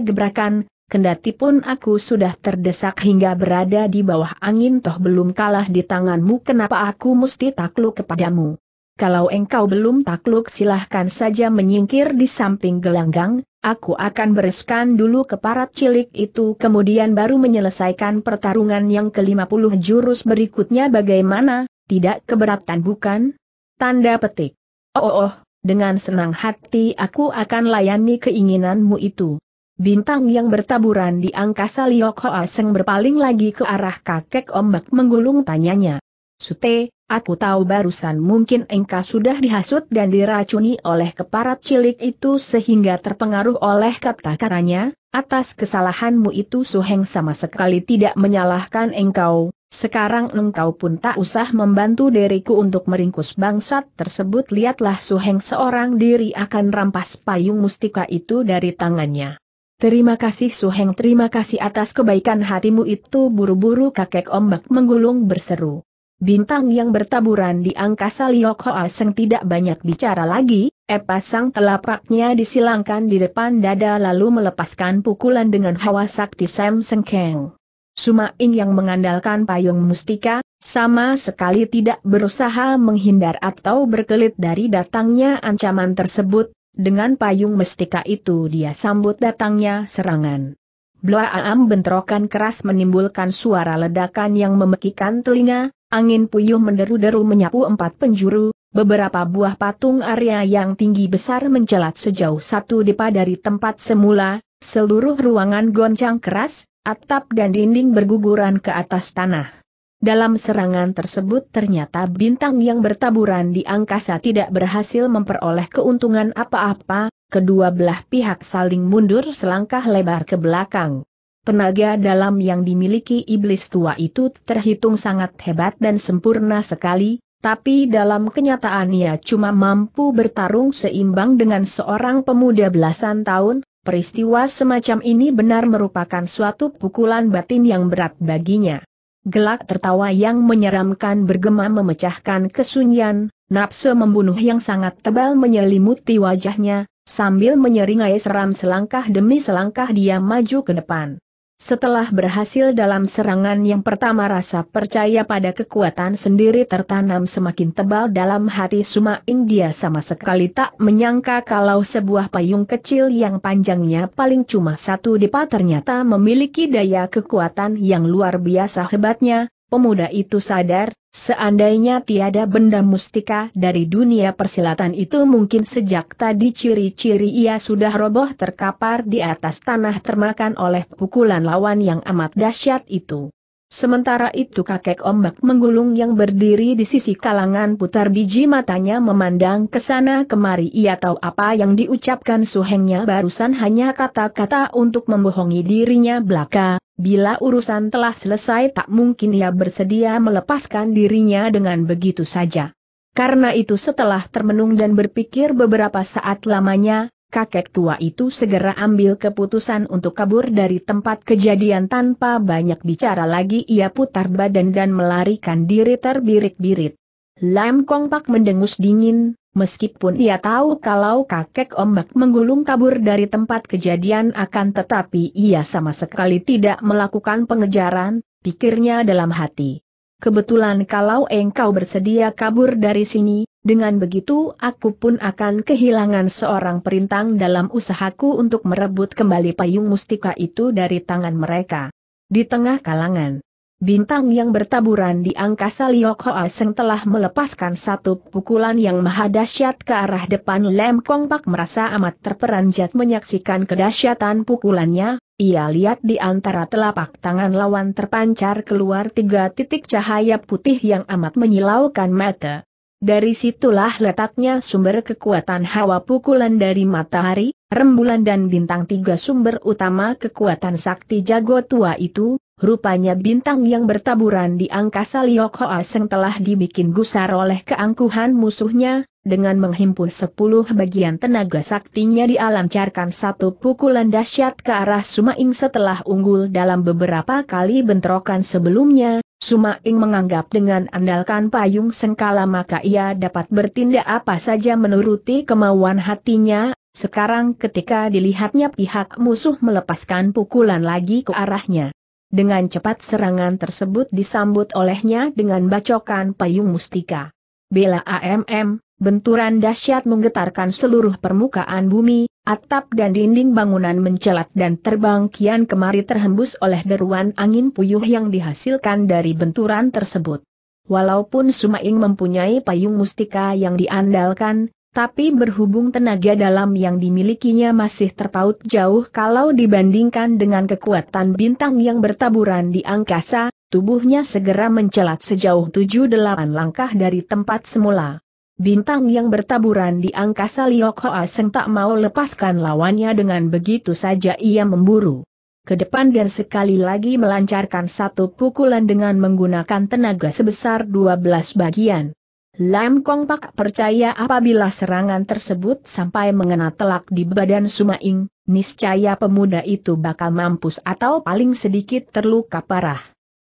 gebrakan, kendati pun aku sudah terdesak hingga berada di bawah angin toh belum kalah di tanganmu kenapa aku mesti takluk kepadamu. Kalau engkau belum takluk silahkan saja menyingkir di samping gelanggang, aku akan bereskan dulu keparat cilik itu kemudian baru menyelesaikan pertarungan yang ke-50 jurus berikutnya bagaimana, tidak keberatan bukan? Tanda petik. Oh oh oh, dengan senang hati aku akan layani keinginanmu itu. Bintang yang bertaburan di angkasa Liok Hoa Seng berpaling lagi ke arah kakek ombak menggulung tanyanya. Sute, aku tahu barusan mungkin engkau sudah dihasut dan diracuni oleh keparat cilik itu sehingga terpengaruh oleh kata-katanya, atas kesalahanmu itu Suheng sama sekali tidak menyalahkan engkau, sekarang engkau pun tak usah membantu diriku untuk meringkus bangsat tersebut. Lihatlah Suheng seorang diri akan rampas payung mustika itu dari tangannya. Terima kasih Suheng, terima kasih atas kebaikan hatimu itu buru-buru kakek ombak menggulung berseru. Bintang yang bertaburan di angkasa Liok Hoa Seng tidak banyak bicara lagi, epasang telapaknya disilangkan di depan dada lalu melepaskan pukulan dengan hawa sakti Sam Sengkeng. Sumain yang mengandalkan payung mustika, sama sekali tidak berusaha menghindar atau berkelit dari datangnya ancaman tersebut, dengan payung mustika itu dia sambut datangnya serangan. Blaam bentrokan keras menimbulkan suara ledakan yang memekikan telinga, angin puyuh menderu-deru menyapu empat penjuru, beberapa buah patung area yang tinggi besar mencelat sejauh satu depa dari tempat semula, Seluruh ruangan goncang keras, atap dan dinding berguguran ke atas tanah. Dalam serangan tersebut ternyata bintang yang bertaburan di angkasa tidak berhasil memperoleh keuntungan apa-apa, kedua belah pihak saling mundur selangkah lebar ke belakang. Penaga dalam yang dimiliki iblis tua itu terhitung sangat hebat dan sempurna sekali, tapi dalam kenyataan ia cuma mampu bertarung seimbang dengan seorang pemuda belasan tahun, peristiwa semacam ini benar merupakan suatu pukulan batin yang berat baginya. Gelak tertawa yang menyeramkan bergema memecahkan kesunyian, nafsu membunuh yang sangat tebal menyelimuti wajahnya, sambil menyeringai seram selangkah demi selangkah dia maju ke depan. Setelah berhasil dalam serangan yang pertama rasa percaya pada kekuatan sendiri tertanam semakin tebal dalam hati Suma India sama sekali tak menyangka kalau sebuah payung kecil yang panjangnya paling cuma satu dipa ternyata memiliki daya kekuatan yang luar biasa hebatnya, pemuda itu sadar, seandainya tiada benda mustika dari dunia persilatan itu mungkin sejak tadi ciri-ciri ia sudah roboh terkapar di atas tanah termakan oleh pukulan lawan yang amat dahsyat itu. Sementara itu kakek ombak menggulung yang berdiri di sisi kalangan putar biji matanya memandang ke sana kemari ia tahu apa yang diucapkan suhengnya barusan hanya kata-kata untuk membohongi dirinya belaka, Bila urusan telah selesai tak mungkin ia bersedia melepaskan dirinya dengan begitu saja. Karena itu setelah termenung dan berpikir beberapa saat lamanya, kakek tua itu segera ambil keputusan untuk kabur dari tempat kejadian tanpa banyak bicara lagi ia putar badan dan melarikan diri terbirit-birit. Lam Kong Pak mendengus dingin, Meskipun ia tahu kalau kakek ombak menggulung kabur dari tempat kejadian akan tetapi ia sama sekali tidak melakukan pengejaran, pikirnya dalam hati. Kebetulan kalau engkau bersedia kabur dari sini, dengan begitu aku pun akan kehilangan seorang perintang dalam usahaku untuk merebut kembali payung mustika itu dari tangan mereka. Di tengah kalangan Bintang yang bertaburan di angkasa Liok Hoa Seng telah melepaskan satu pukulan yang maha dahsyat ke arah depan Lem Kong Pak merasa amat terperanjat menyaksikan kedahsyatan pukulannya, ia lihat di antara telapak tangan lawan terpancar keluar tiga titik cahaya putih yang amat menyilaukan mata. Dari situlah letaknya sumber kekuatan hawa pukulan dari matahari, rembulan dan bintang tiga sumber utama kekuatan sakti jago tua itu, Rupanya bintang yang bertaburan di angkasa Liok Hoa Seng telah dibikin gusar oleh keangkuhan musuhnya, dengan menghimpun sepuluh bagian tenaga saktinya dialancarkan satu pukulan dahsyat ke arah Sumaing setelah unggul dalam beberapa kali bentrokan sebelumnya, Sumaing menganggap dengan andalkan payung sengkala maka ia dapat bertindak apa saja menuruti kemauan hatinya, sekarang ketika dilihatnya pihak musuh melepaskan pukulan lagi ke arahnya. Dengan cepat serangan tersebut disambut olehnya dengan bacokan payung mustika. Bela AMM, benturan dahsyat menggetarkan seluruh permukaan bumi, atap dan dinding bangunan mencelat dan terbang kian kemari terhembus oleh deruan angin puyuh yang dihasilkan dari benturan tersebut. Walaupun Sumaing mempunyai payung mustika yang diandalkan, tapi berhubung tenaga dalam yang dimilikinya masih terpaut jauh kalau dibandingkan dengan kekuatan bintang yang bertaburan di angkasa, tubuhnya segera mencelat sejauh tujuh delapan langkah dari tempat semula. Bintang yang bertaburan di angkasa Liok Hoa Seng tak mau lepaskan lawannya dengan begitu saja ia memburu ke depan dan sekali lagi melancarkan satu pukulan dengan menggunakan tenaga sebesar dua belas bagian. Lam Kong Pak percaya apabila serangan tersebut sampai mengena telak di badan Sumaing, niscaya pemuda itu bakal mampus atau paling sedikit terluka parah.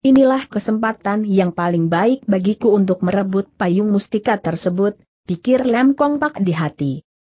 Inilah kesempatan yang paling baik bagiku untuk merebut payung mustika tersebut, pikir Lam Kong Pak di hati.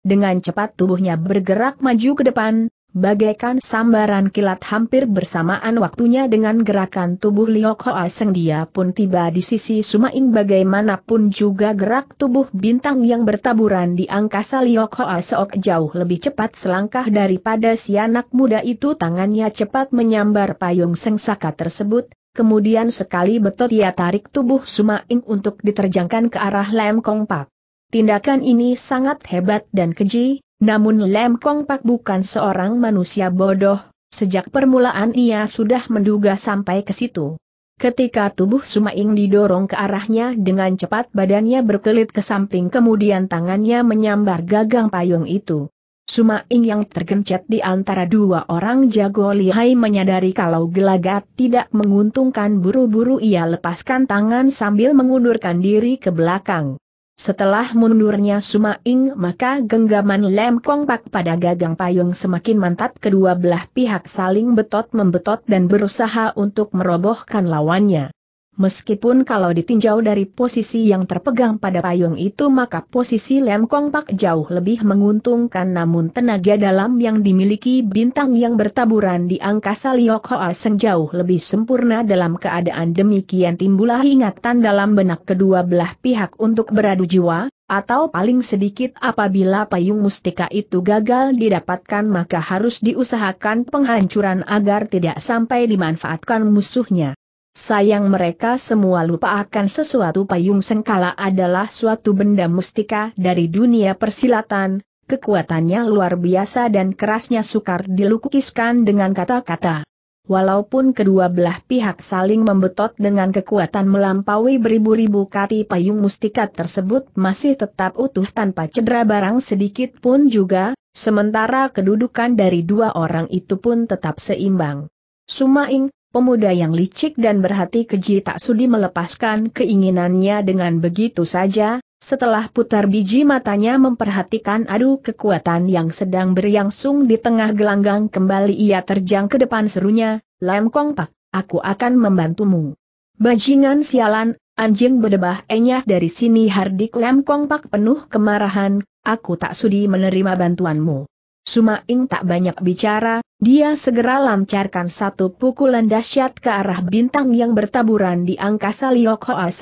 Dengan cepat tubuhnya bergerak maju ke depan, bagaikan sambaran kilat hampir bersamaan waktunya dengan gerakan tubuh Liok Hoa Seng dia pun tiba di sisi Sumaing bagaimanapun juga gerak tubuh bintang yang bertaburan di angkasa Liok Hoa Seok jauh lebih cepat selangkah daripada si anak muda itu tangannya cepat menyambar payung sengsaka tersebut, kemudian sekali betot ia tarik tubuh Sumaing untuk diterjangkan ke arah Lem Kong Pak. Tindakan ini sangat hebat dan keji, namun Lem Kong Pak bukan seorang manusia bodoh, sejak permulaan ia sudah menduga sampai ke situ. Ketika tubuh Sumaing didorong ke arahnya dengan cepat badannya berkelit ke samping kemudian tangannya menyambar gagang payung itu. Sumaing yang tergencet di antara dua orang jago lihai menyadari kalau gelagat tidak menguntungkan buru-buru ia lepaskan tangan sambil mengundurkan diri ke belakang. Setelah mundurnya Suma Ing, maka genggaman lem Pak pada gagang payung semakin mantap kedua belah pihak saling betot-membetot dan berusaha untuk merobohkan lawannya. Meskipun kalau ditinjau dari posisi yang terpegang pada payung itu maka posisi Lem Kong Pak jauh lebih menguntungkan namun tenaga dalam yang dimiliki bintang yang bertaburan di angkasa Liok Hoa Seng jauh lebih sempurna dalam keadaan demikian timbullah ingatan dalam benak kedua belah pihak untuk beradu jiwa, atau paling sedikit apabila payung mustika itu gagal didapatkan maka harus diusahakan penghancuran agar tidak sampai dimanfaatkan musuhnya. Sayang mereka semua lupa akan sesuatu payung sengkala adalah suatu benda mustika dari dunia persilatan, kekuatannya luar biasa dan kerasnya sukar dilukiskan dengan kata-kata. Walaupun kedua belah pihak saling membetot dengan kekuatan melampaui beribu-ribu kati payung mustika tersebut masih tetap utuh tanpa cedera barang sedikit pun juga, sementara kedudukan dari dua orang itu pun tetap seimbang. Sumaing, Pemuda yang licik dan berhati keji tak sudi melepaskan keinginannya dengan begitu saja, setelah putar biji matanya memperhatikan adu kekuatan yang sedang beriangsung di tengah gelanggang kembali ia terjang ke depan serunya, Lam Kong Pak, aku akan membantumu. Bajingan sialan, Anjing berdebah enyah dari sini Hardik Lam Kong Pak penuh kemarahan, aku tak sudi menerima bantuanmu. Suma Sumaing tak banyak bicara, dia segera lancarkan satu pukulan dahsyat ke arah bintang yang bertaburan di angkasa Liok Hoa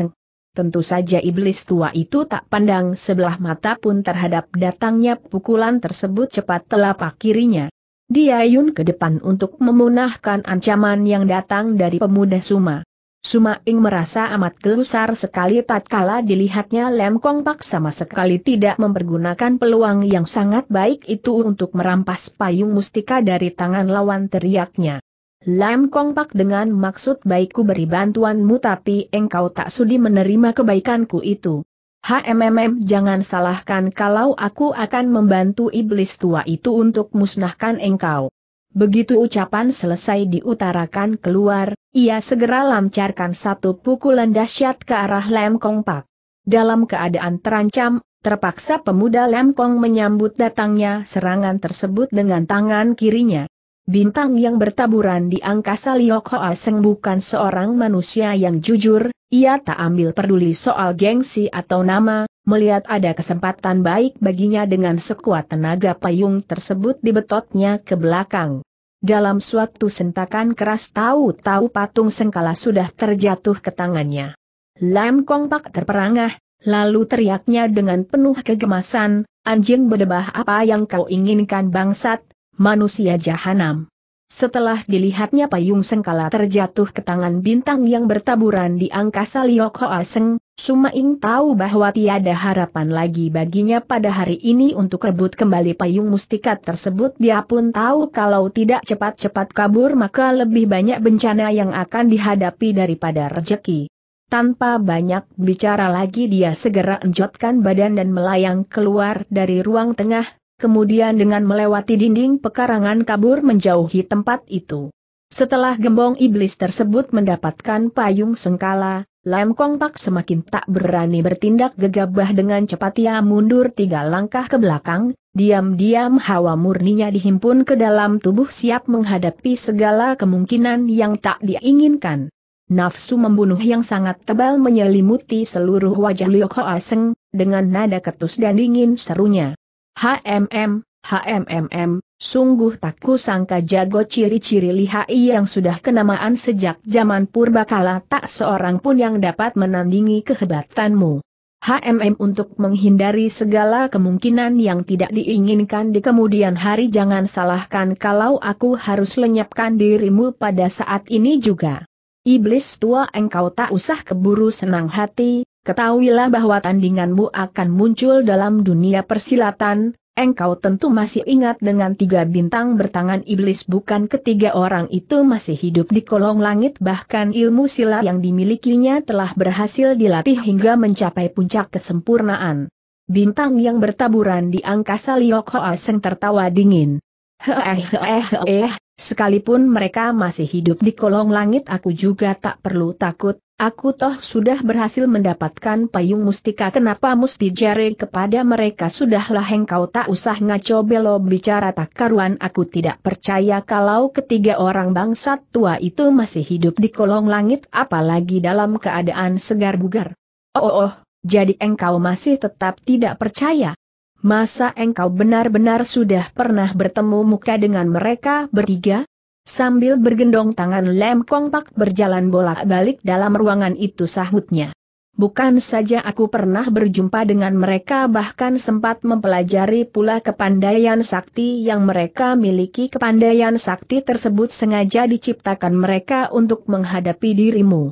Tentu saja iblis tua itu tak pandang sebelah mata pun terhadap datangnya pukulan tersebut cepat telapak kirinya. Dia yun ke depan untuk memunahkan ancaman yang datang dari pemuda Suma. Sumaing merasa amat gelusar sekali tatkala dilihatnya Lem Kong Pak sama sekali tidak mempergunakan peluang yang sangat baik itu untuk merampas payung mustika dari tangan lawan teriaknya. Lam Kong Pak dengan maksud baikku beri bantuanmu tapi engkau tak sudi menerima kebaikanku itu. HMMM jangan salahkan kalau aku akan membantu iblis tua itu untuk musnahkan engkau. Begitu ucapan selesai diutarakan keluar, ia segera lancarkan satu pukulan dahsyat ke arah Lem Kong Pak. Dalam keadaan terancam, terpaksa pemuda Lem Kong menyambut datangnya serangan tersebut dengan tangan kirinya. Bintang yang bertaburan di angkasa Liok Hoa Seng bukan seorang manusia yang jujur, ia tak ambil peduli soal gengsi atau nama, melihat ada kesempatan baik baginya dengan sekuat tenaga payung tersebut dibetotnya ke belakang. Dalam suatu sentakan keras tahu-tahu patung sengkala sudah terjatuh ke tangannya. Lam Kong Pak terperangah, lalu teriaknya dengan penuh kegemasan, anjing berdebah apa yang kau inginkan bangsat, manusia jahanam. Setelah dilihatnya payung sengkala terjatuh ke tangan bintang yang bertaburan di angkasa Liok Hoa Seng, ing tahu bahwa tiada harapan lagi baginya pada hari ini untuk rebut kembali payung mustika tersebut. Dia pun tahu kalau tidak cepat-cepat kabur maka lebih banyak bencana yang akan dihadapi daripada rejeki. Tanpa banyak bicara lagi dia segera enjotkan badan dan melayang keluar dari ruang tengah, kemudian dengan melewati dinding pekarangan kabur menjauhi tempat itu. Setelah gembong iblis tersebut mendapatkan payung sengkala, Lam Kong Pak semakin tak berani bertindak gegabah dengan cepat ia mundur tiga langkah ke belakang, diam-diam hawa murninya dihimpun ke dalam tubuh siap menghadapi segala kemungkinan yang tak diinginkan. Nafsu membunuh yang sangat tebal menyelimuti seluruh wajah Liu Hoa Seng, dengan nada ketus dan dingin serunya. HMM, HMMM, sungguh tak kusangka jago ciri-ciri lihai yang sudah kenamaan sejak zaman purbakala tak seorang pun yang dapat menandingi kehebatanmu. HMM untuk menghindari segala kemungkinan yang tidak diinginkan di kemudian hari jangan salahkan kalau aku harus lenyapkan dirimu pada saat ini juga. Iblis tua engkau tak usah keburu senang hati, Ketahuilah bahwa tandinganmu akan muncul dalam dunia persilatan, engkau tentu masih ingat dengan tiga bintang bertangan iblis bukan ketiga orang itu masih hidup di kolong langit bahkan ilmu silat yang dimilikinya telah berhasil dilatih hingga mencapai puncak kesempurnaan. Bintang yang bertaburan di angkasa Liok Hoa Seng tertawa dingin. Heeh eh, eh, sekalipun mereka masih hidup di kolong langit aku juga tak perlu takut, Aku toh sudah berhasil mendapatkan payung mustika kenapa mesti jere kepada mereka sudahlah engkau tak usah ngaco belo bicara tak karuan aku tidak percaya kalau ketiga orang bangsat tua itu masih hidup di kolong langit apalagi dalam keadaan segar bugar. Oh oh oh, jadi engkau masih tetap tidak percaya. Masa engkau benar-benar sudah pernah bertemu muka dengan mereka bertiga? Sambil bergendong tangan Lem Kong Pak berjalan bolak-balik dalam ruangan itu sahutnya. Bukan saja aku pernah berjumpa dengan mereka bahkan sempat mempelajari pula kepandaian sakti yang mereka miliki kepandaian sakti tersebut sengaja diciptakan mereka untuk menghadapi dirimu.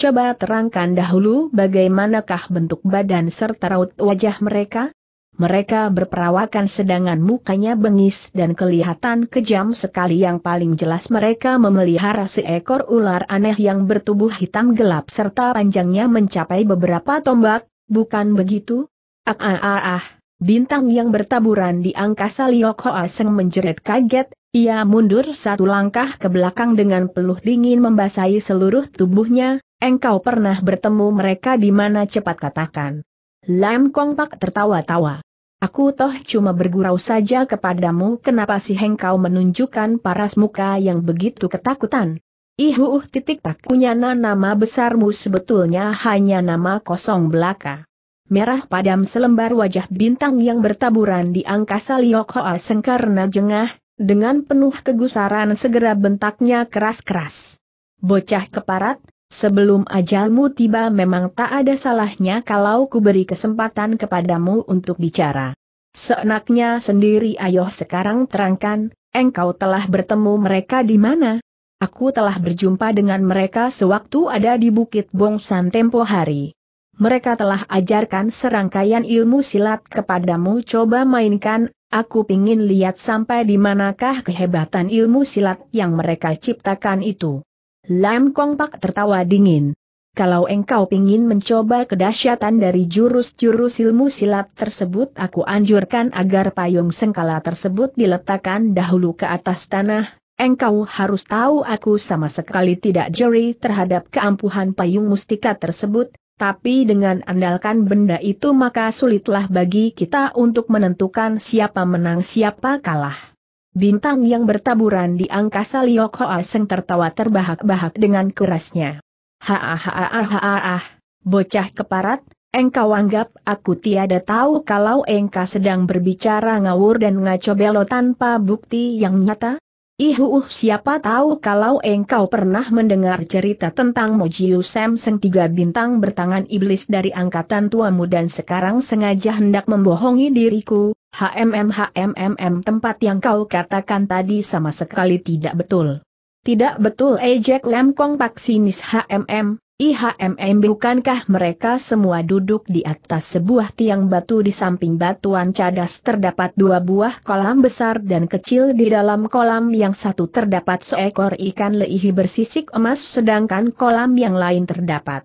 Coba terangkan dahulu bagaimanakah bentuk badan serta raut wajah mereka? mereka berperawakan sedangkan mukanya bengis dan kelihatan kejam sekali yang paling jelas mereka memelihara seekor ular aneh yang bertubuh hitam gelap serta panjangnya mencapai beberapa tombak, bukan begitu? Ah ah ah ah, bintang yang bertaburan di angkasa Liok Hoa Seng menjerit kaget, ia mundur satu langkah ke belakang dengan peluh dingin membasahi seluruh tubuhnya, engkau pernah bertemu mereka di mana cepat katakan. Lam Kong Pak tertawa-tawa. Aku toh cuma bergurau saja kepadamu kenapa sih engkau menunjukkan paras muka yang begitu ketakutan. Ihuh uh, titik tak takunyana nama besarmu sebetulnya hanya nama kosong belaka. Merah padam selembar wajah bintang yang bertaburan di angkasa Liok Hoa Sengkarna jengah, dengan penuh kegusaran segera bentaknya keras-keras. Bocah keparat, Sebelum ajalmu tiba memang tak ada salahnya kalau ku beri kesempatan kepadamu untuk bicara. Seenaknya sendiri ayo sekarang terangkan, engkau telah bertemu mereka di mana? Aku telah berjumpa dengan mereka sewaktu ada di Bukit Bongsan tempo hari. Mereka telah ajarkan serangkaian ilmu silat kepadamu coba mainkan, aku pingin lihat sampai di manakah kehebatan ilmu silat yang mereka ciptakan itu. Lam Kong Pak tertawa dingin. Kalau engkau ingin mencoba kedahsyatan dari jurus-jurus ilmu silat tersebut aku anjurkan agar payung sengkala tersebut diletakkan dahulu ke atas tanah, engkau harus tahu aku sama sekali tidak jeri terhadap keampuhan payung mustika tersebut, tapi dengan andalkan benda itu maka sulitlah bagi kita untuk menentukan siapa menang siapa kalah. Bintang yang bertaburan di angkasa Liok Hoa tertawa terbahak-bahak dengan kerasnya. Haahahahahaah, bocah keparat, engkau anggap aku tiada tahu kalau engkau sedang berbicara ngawur dan ngaco belo tanpa bukti yang nyata? Ihuuh siapa tahu kalau engkau pernah mendengar cerita tentang Mojiu seng tiga bintang bertangan iblis dari angkatan tuamu dan sekarang sengaja hendak membohongi diriku, HMM HMM tempat yang kau katakan tadi sama sekali tidak betul. Tidak betul ejek eh, lem kong paksinis HMM, IHMM bukankah mereka semua duduk di atas sebuah tiang batu di samping batuan cadas terdapat dua buah kolam besar dan kecil di dalam kolam yang satu terdapat seekor ikan leihi bersisik emas sedangkan kolam yang lain terdapat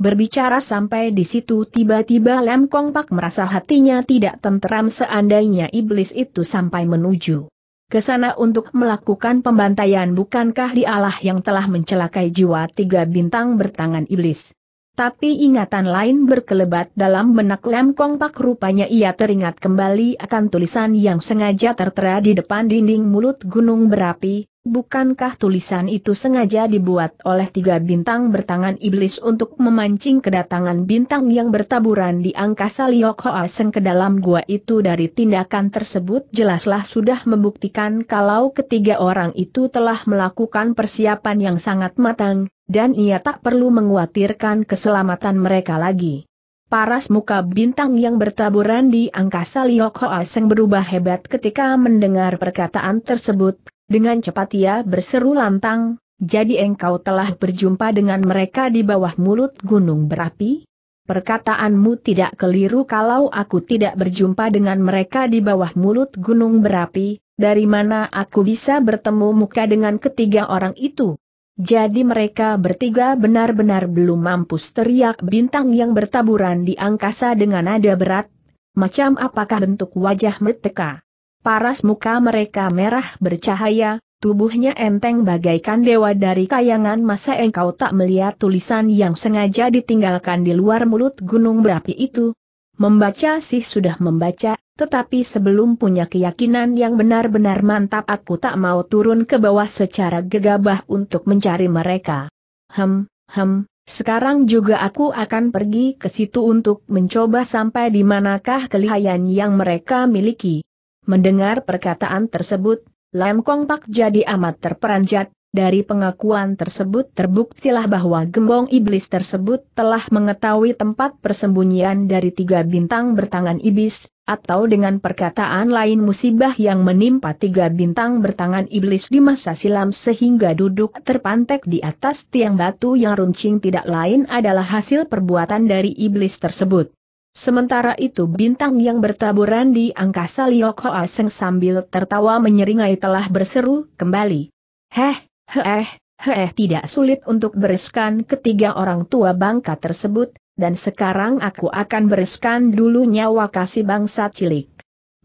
Berbicara sampai di situ tiba-tiba Lem Kong Pak merasa hatinya tidak tenteram seandainya iblis itu sampai menuju kesana untuk melakukan pembantaian bukankah dialah yang telah mencelakai jiwa tiga bintang bertangan iblis. Tapi ingatan lain berkelebat dalam benak Lem Kong Pak rupanya ia teringat kembali akan tulisan yang sengaja tertera di depan dinding mulut gunung berapi, Bukankah tulisan itu sengaja dibuat oleh tiga bintang bertangan iblis untuk memancing kedatangan bintang yang bertaburan di angkasa Liok Hoasen ke dalam gua itu dari tindakan tersebut jelaslah sudah membuktikan kalau ketiga orang itu telah melakukan persiapan yang sangat matang, dan ia tak perlu menguatirkan keselamatan mereka lagi. Paras muka bintang yang bertaburan di angkasa Liok Hoa berubah hebat ketika mendengar perkataan tersebut, dengan cepat ia berseru lantang, jadi engkau telah berjumpa dengan mereka di bawah mulut gunung berapi? Perkataanmu tidak keliru kalau aku tidak berjumpa dengan mereka di bawah mulut gunung berapi, dari mana aku bisa bertemu muka dengan ketiga orang itu? Jadi mereka bertiga benar-benar belum mampu teriak bintang yang bertaburan di angkasa dengan nada berat, macam apakah bentuk wajah meteka. Paras muka mereka merah bercahaya, tubuhnya enteng bagaikan dewa dari kayangan masa engkau tak melihat tulisan yang sengaja ditinggalkan di luar mulut gunung berapi itu. Membaca sih sudah membaca, tetapi sebelum punya keyakinan yang benar-benar mantap aku tak mau turun ke bawah secara gegabah untuk mencari mereka. Hem, hem, sekarang juga aku akan pergi ke situ untuk mencoba sampai di manakah kelihayan yang mereka miliki. Mendengar perkataan tersebut, Lam Kong Pak jadi amat terperanjat, dari pengakuan tersebut terbuktilah bahwa gembong iblis tersebut telah mengetahui tempat persembunyian dari tiga bintang bertangan iblis, atau dengan perkataan lain musibah yang menimpa tiga bintang bertangan iblis di masa silam sehingga duduk terpantek di atas tiang batu yang runcing tidak lain adalah hasil perbuatan dari iblis tersebut. Sementara itu bintang yang bertaburan di angkasa Liok aseng sambil tertawa menyeringai telah berseru kembali. Heh, heh, heh tidak sulit untuk bereskan ketiga orang tua bangka tersebut, dan sekarang aku akan bereskan dulu nyawa kasih bangsa cilik.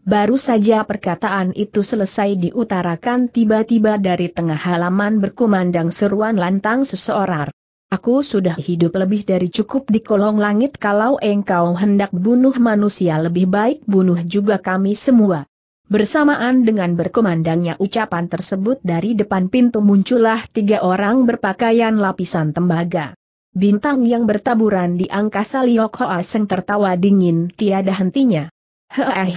Baru saja perkataan itu selesai diutarakan tiba-tiba dari tengah halaman berkumandang seruan lantang seseorang. Aku sudah hidup lebih dari cukup di kolong langit kalau engkau hendak bunuh manusia lebih baik bunuh juga kami semua. Bersamaan dengan berkomandangnya ucapan tersebut dari depan pintu muncullah tiga orang berpakaian lapisan tembaga. Bintang yang bertaburan di angkasa Liok Hoa Seng tertawa dingin tiada hentinya. Heh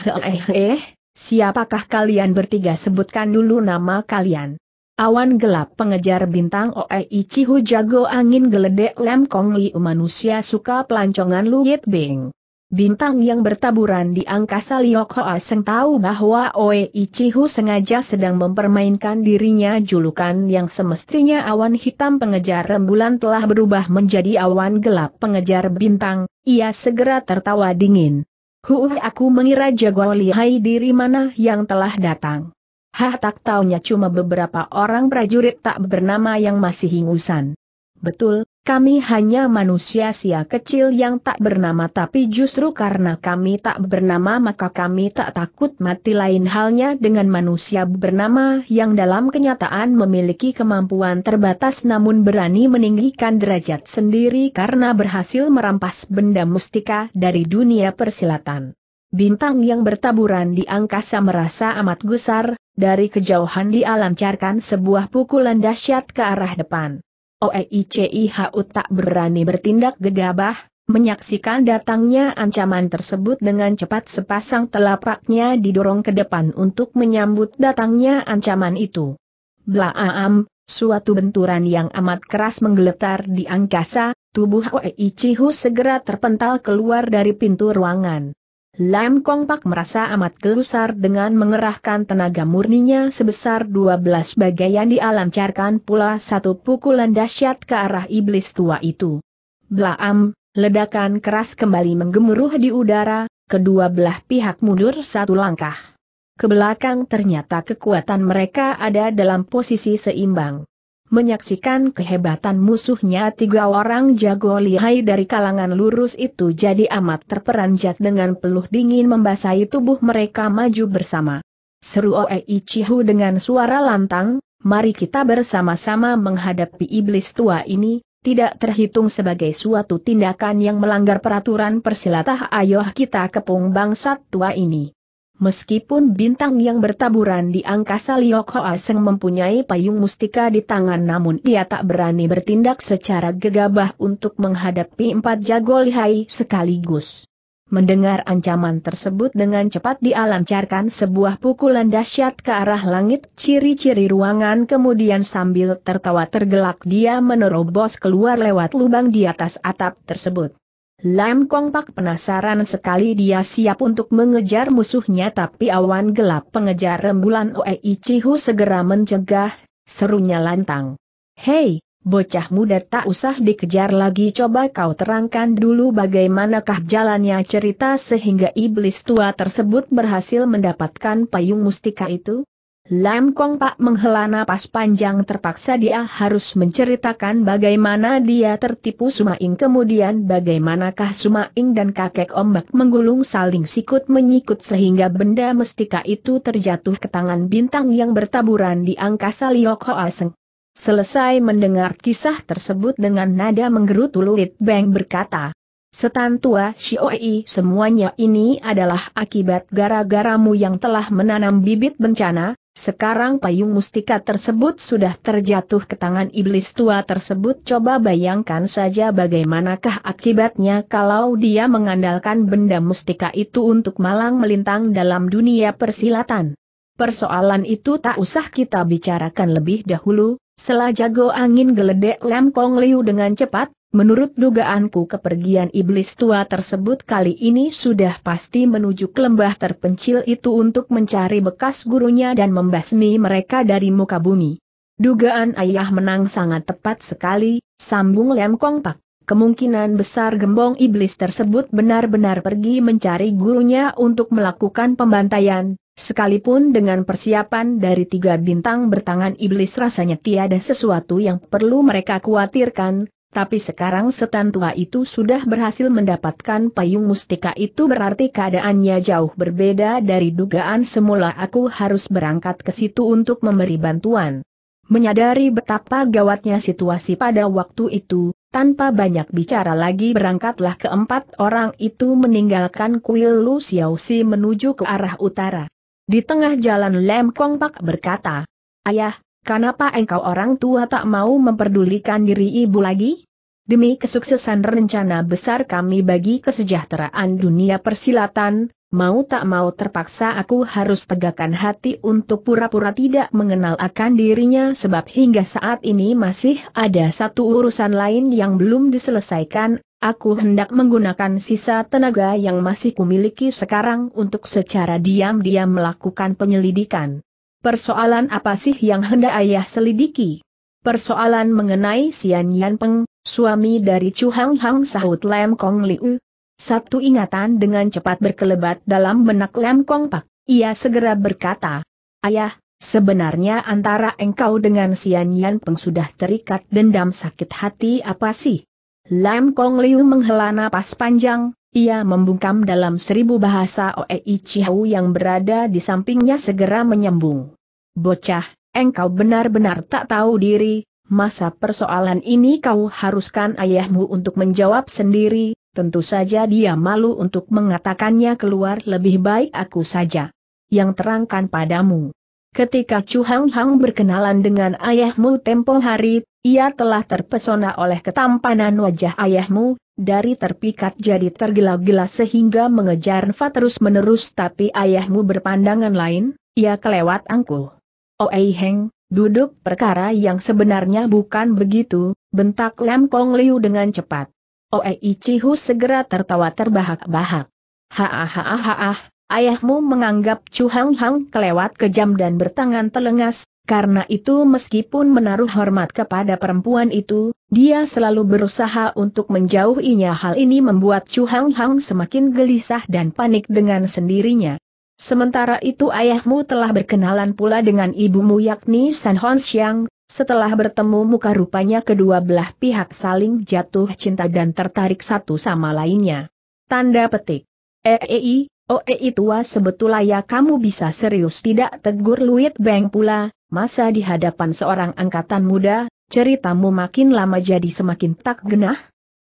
eh, siapakah kalian bertiga sebutkan dulu nama kalian. Awan gelap pengejar bintang Oei Cihu jago angin geledek lem kong liu manusia suka pelancongan Yit Bing. Bintang yang bertaburan di angkasa Liok Hoa Seng tahu bahwa Oei Cihu sengaja sedang mempermainkan dirinya julukan yang semestinya awan hitam pengejar rembulan telah berubah menjadi awan gelap pengejar bintang, ia segera tertawa dingin. Hui aku mengira jago lihai diri mana yang telah datang. Hah tak taunya cuma beberapa orang prajurit tak bernama yang masih hingusan. Betul, kami hanya manusia sia kecil yang tak bernama tapi justru karena kami tak bernama maka kami tak takut mati lain halnya dengan manusia bernama yang dalam kenyataan memiliki kemampuan terbatas namun berani meninggikan derajat sendiri karena berhasil merampas benda mustika dari dunia persilatan. Bintang yang bertaburan di angkasa merasa amat gusar, dari kejauhan dialancarkan sebuah pukulan dahsyat ke arah depan. OEICIHU tak berani bertindak gegabah, menyaksikan datangnya ancaman tersebut dengan cepat sepasang telapaknya didorong ke depan untuk menyambut datangnya ancaman itu. Blaam, suatu benturan yang amat keras menggeletar di angkasa, tubuh Oei Cihu segera terpental keluar dari pintu ruangan. Lam Kong Pak merasa amat gelusar dengan mengerahkan tenaga murninya sebesar 12 bagaian dialancarkan pula satu pukulan dahsyat ke arah iblis tua itu. Blaam, ledakan keras kembali menggemuruh di udara, kedua belah pihak mundur satu langkah. Ke belakang ternyata kekuatan mereka ada dalam posisi seimbang. Menyaksikan kehebatan musuhnya tiga orang jago lihai dari kalangan lurus itu jadi amat terperanjat dengan peluh dingin membasahi tubuh mereka maju bersama. Seru Oei Cihu dengan suara lantang, mari kita bersama-sama menghadapi iblis tua ini, tidak terhitung sebagai suatu tindakan yang melanggar peraturan persilatah ayo kita kepung bangsat tua ini. Meskipun bintang yang bertaburan di angkasa Liok Hoa Seng mempunyai payung mustika di tangan namun ia tak berani bertindak secara gegabah untuk menghadapi empat jago lihai sekaligus. Mendengar ancaman tersebut dengan cepat dialancarkan sebuah pukulan dahsyat ke arah langit ciri-ciri ruangan kemudian sambil tertawa tergelak dia menerobos keluar lewat lubang di atas atap tersebut. Lam Kong Pak penasaran sekali dia siap untuk mengejar musuhnya tapi awan gelap pengejar rembulan Oei Cihu segera mencegah, serunya lantang. Hei, bocah muda tak usah dikejar lagi coba kau terangkan dulu bagaimanakah jalannya cerita sehingga iblis tua tersebut berhasil mendapatkan payung mustika itu? Lam Kong Pak menghela napas panjang terpaksa dia harus menceritakan bagaimana dia tertipu Sumaing kemudian bagaimanakah Suma Ing dan kakek ombak menggulung saling sikut menyikut sehingga benda mestika itu terjatuh ke tangan bintang yang bertaburan di angkasa Liok Hoa Seng. Selesai mendengar kisah tersebut dengan nada menggerutu Lulit Beng berkata, Setan tua Xioi semuanya ini adalah akibat gara-garamu yang telah menanam bibit bencana, sekarang payung mustika tersebut sudah terjatuh ke tangan iblis tua tersebut coba bayangkan saja bagaimanakah akibatnya kalau dia mengandalkan benda mustika itu untuk malang melintang dalam dunia persilatan. Persoalan itu tak usah kita bicarakan lebih dahulu, Setelah jago angin geledek Lam Kong Liu dengan cepat, Menurut dugaanku kepergian iblis tua tersebut kali ini sudah pasti menuju ke lembah terpencil itu untuk mencari bekas gurunya dan membasmi mereka dari muka bumi. Dugaan ayah menang sangat tepat sekali, sambung Lem Kong Kemungkinan besar gembong iblis tersebut benar-benar pergi mencari gurunya untuk melakukan pembantaian, sekalipun dengan persiapan dari tiga bintang bertangan iblis rasanya tiada sesuatu yang perlu mereka khawatirkan, tapi sekarang setan tua itu sudah berhasil mendapatkan payung mustika itu berarti keadaannya jauh berbeda dari dugaan semula aku harus berangkat ke situ untuk memberi bantuan. Menyadari betapa gawatnya situasi pada waktu itu, tanpa banyak bicara lagi berangkatlah keempat orang itu meninggalkan kuil Lu menuju ke arah utara. Di tengah jalan Lem Kong Pak berkata, Ayah, Kenapa engkau orang tua tak mau memperdulikan diri ibu lagi? Demi kesuksesan rencana besar kami bagi kesejahteraan dunia persilatan, mau tak mau terpaksa aku harus tegakkan hati untuk pura-pura tidak mengenal akan dirinya sebab hingga saat ini masih ada satu urusan lain yang belum diselesaikan, aku hendak menggunakan sisa tenaga yang masih kumiliki sekarang untuk secara diam-diam melakukan penyelidikan. Persoalan apa sih yang hendak ayah selidiki? Persoalan mengenai Sian Yan Peng, suami dari Chu Hang Hang sahut Lam Kong Liu. Satu ingatan dengan cepat berkelebat dalam benak Lam Kong Pak, ia segera berkata, Ayah, sebenarnya antara engkau dengan Sian Yan Peng sudah terikat dendam sakit hati apa sih? Lam Kong Liu menghela napas panjang, ia membungkam dalam seribu bahasa Oei Chihu yang berada di sampingnya segera menyambung. Bocah, engkau benar-benar tak tahu diri, masa persoalan ini kau haruskan ayahmu untuk menjawab sendiri, tentu saja dia malu untuk mengatakannya keluar lebih baik aku saja. Yang terangkan padamu. Ketika Chu Hang Hang berkenalan dengan ayahmu tempo hari, ia telah terpesona oleh ketampanan wajah ayahmu, dari terpikat jadi tergila-gila sehingga mengejar Nfa terus-menerus tapi ayahmu berpandangan lain, ia kelewat angkuh. Oei Heng, duduk perkara yang sebenarnya bukan begitu, bentak Lam Kong Liu dengan cepat. Oei Cihu segera tertawa terbahak-bahak. Ha ha Haahahahah, ayahmu menganggap Chu Hang Hang kelewat kejam dan bertangan telengas, karena itu meskipun menaruh hormat kepada perempuan itu, dia selalu berusaha untuk menjauhinya hal ini membuat Chu Hang Hang semakin gelisah dan panik dengan sendirinya. Sementara itu ayahmu telah berkenalan pula dengan ibumu yakni San Hon Xiang, setelah bertemu muka rupanya kedua belah pihak saling jatuh cinta dan tertarik satu sama lainnya. Tanda petik. EEI, eh, eh, Oh eh, itu tua sebetulnya ya, kamu bisa serius tidak tegur Luit Beng pula, masa di hadapan seorang angkatan muda, ceritamu makin lama jadi semakin tak genah?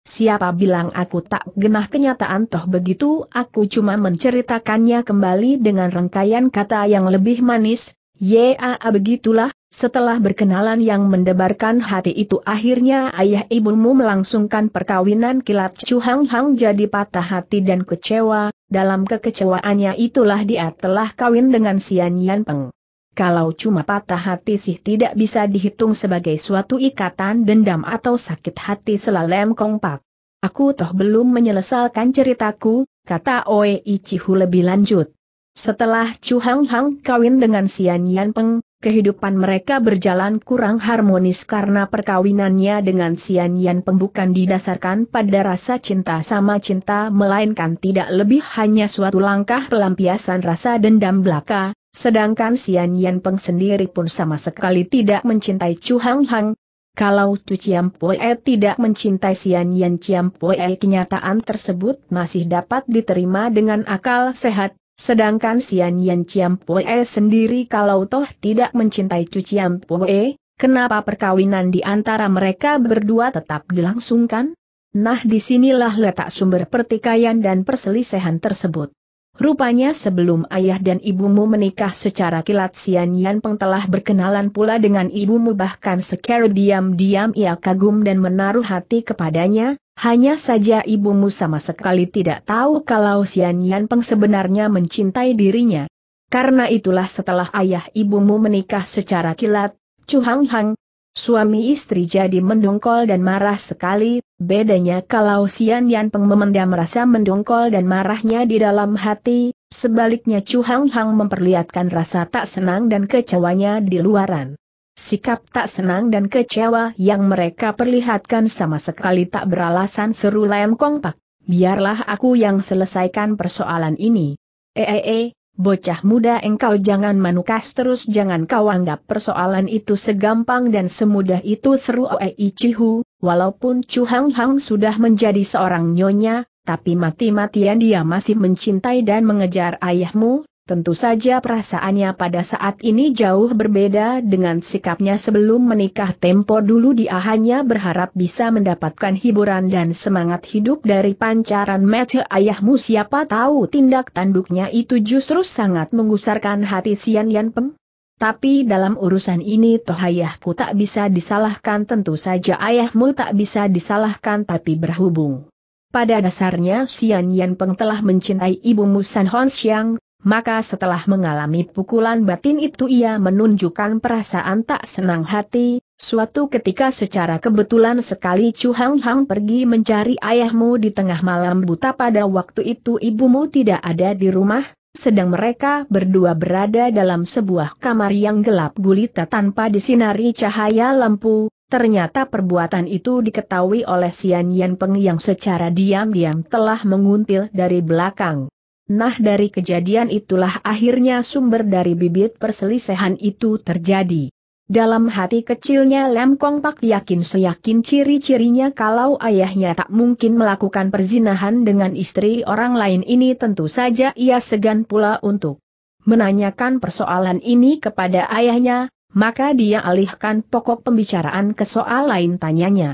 Siapa bilang aku tak genah kenyataan toh begitu aku cuma menceritakannya kembali dengan rangkaian kata yang lebih manis, ya begitulah, setelah berkenalan yang mendebarkan hati itu akhirnya ayah ibumu melangsungkan perkawinan kilat Chu Hang Hang jadi patah hati dan kecewa, dalam kekecewaannya itulah dia telah kawin dengan Sian Yan Peng. Kalau cuma patah hati sih tidak bisa dihitung sebagai suatu ikatan dendam atau sakit hati selalem kompak. Aku toh belum menyelesaikan ceritaku, kata Oe Ichihu lebih lanjut. Setelah Chu Hang Hang kawin dengan Sian Yan Peng, kehidupan mereka berjalan kurang harmonis karena perkawinannya dengan Sian Yan bukan didasarkan pada rasa cinta sama cinta melainkan tidak lebih hanya suatu langkah pelampiasan rasa dendam belaka, sedangkan Sian Yan Peng sendiri pun sama sekali tidak mencintai Chu Hang Hang, kalau Chu Chiam Poe tidak mencintai Sian Yan Chiam Poe kenyataan tersebut masih dapat diterima dengan akal sehat, Sedangkan Sian Yan Chiam Pue sendiri kalau toh tidak mencintai Chiam Pue, kenapa perkawinan di antara mereka berdua tetap dilangsungkan? Nah disinilah letak sumber pertikaian dan perselisihan tersebut. Rupanya sebelum ayah dan ibumu menikah secara kilat Sian Yan Peng telah berkenalan pula dengan ibumu bahkan secara diam-diam ia kagum dan menaruh hati kepadanya, hanya saja ibumu sama sekali tidak tahu kalau Sian Yan Peng sebenarnya mencintai dirinya. Karena itulah setelah ayah ibumu menikah secara kilat, Chu Hang Hang, Suami istri jadi mendongkol dan marah sekali, bedanya kalau Sian Yan Peng memendam rasa mendongkol dan marahnya di dalam hati, sebaliknya Chu Hang Hang memperlihatkan rasa tak senang dan kecewanya di luaran. Sikap tak senang dan kecewa yang mereka perlihatkan sama sekali tak beralasan seru Lam Kong Pak, biarlah aku yang selesaikan persoalan ini. Eee, eh, eh, eh. Bocah muda engkau jangan manukas terus jangan kau anggap persoalan itu segampang dan semudah itu seru Oei Cihu, walaupun Chu Hang Hang sudah menjadi seorang nyonya, tapi mati-matian dia masih mencintai dan mengejar ayahmu, Tentu saja perasaannya pada saat ini jauh berbeda dengan sikapnya sebelum menikah tempo dulu dia hanya berharap bisa mendapatkan hiburan dan semangat hidup dari pancaran mata ayahmu siapa tahu tindak tanduknya itu justru sangat mengusarkan hati Sian Yan Peng. Tapi dalam urusan ini toh ayahku tak bisa disalahkan tentu saja ayahmu tak bisa disalahkan tapi berhubung. Pada dasarnya Sian Yan Peng telah mencintai ibu Musan Hon Xiang, maka setelah mengalami pukulan batin itu ia menunjukkan perasaan tak senang hati, suatu ketika secara kebetulan sekali Chu Hang Hang pergi mencari ayahmu di tengah malam buta pada waktu itu ibumu tidak ada di rumah, sedang mereka berdua berada dalam sebuah kamar yang gelap gulita tanpa disinari cahaya lampu, Ternyata perbuatan itu diketahui oleh Sian Yan Peng yang secara diam-diam telah menguntil dari belakang. Nah dari kejadian itulah akhirnya sumber dari bibit perselisihan itu terjadi. Dalam hati kecilnya Lem Kong Pak yakin seyakin ciri-cirinya kalau ayahnya tak mungkin melakukan perzinahan dengan istri orang lain ini tentu saja ia segan pula untuk menanyakan persoalan ini kepada ayahnya, maka dia alihkan pokok pembicaraan ke soal lain tanyanya.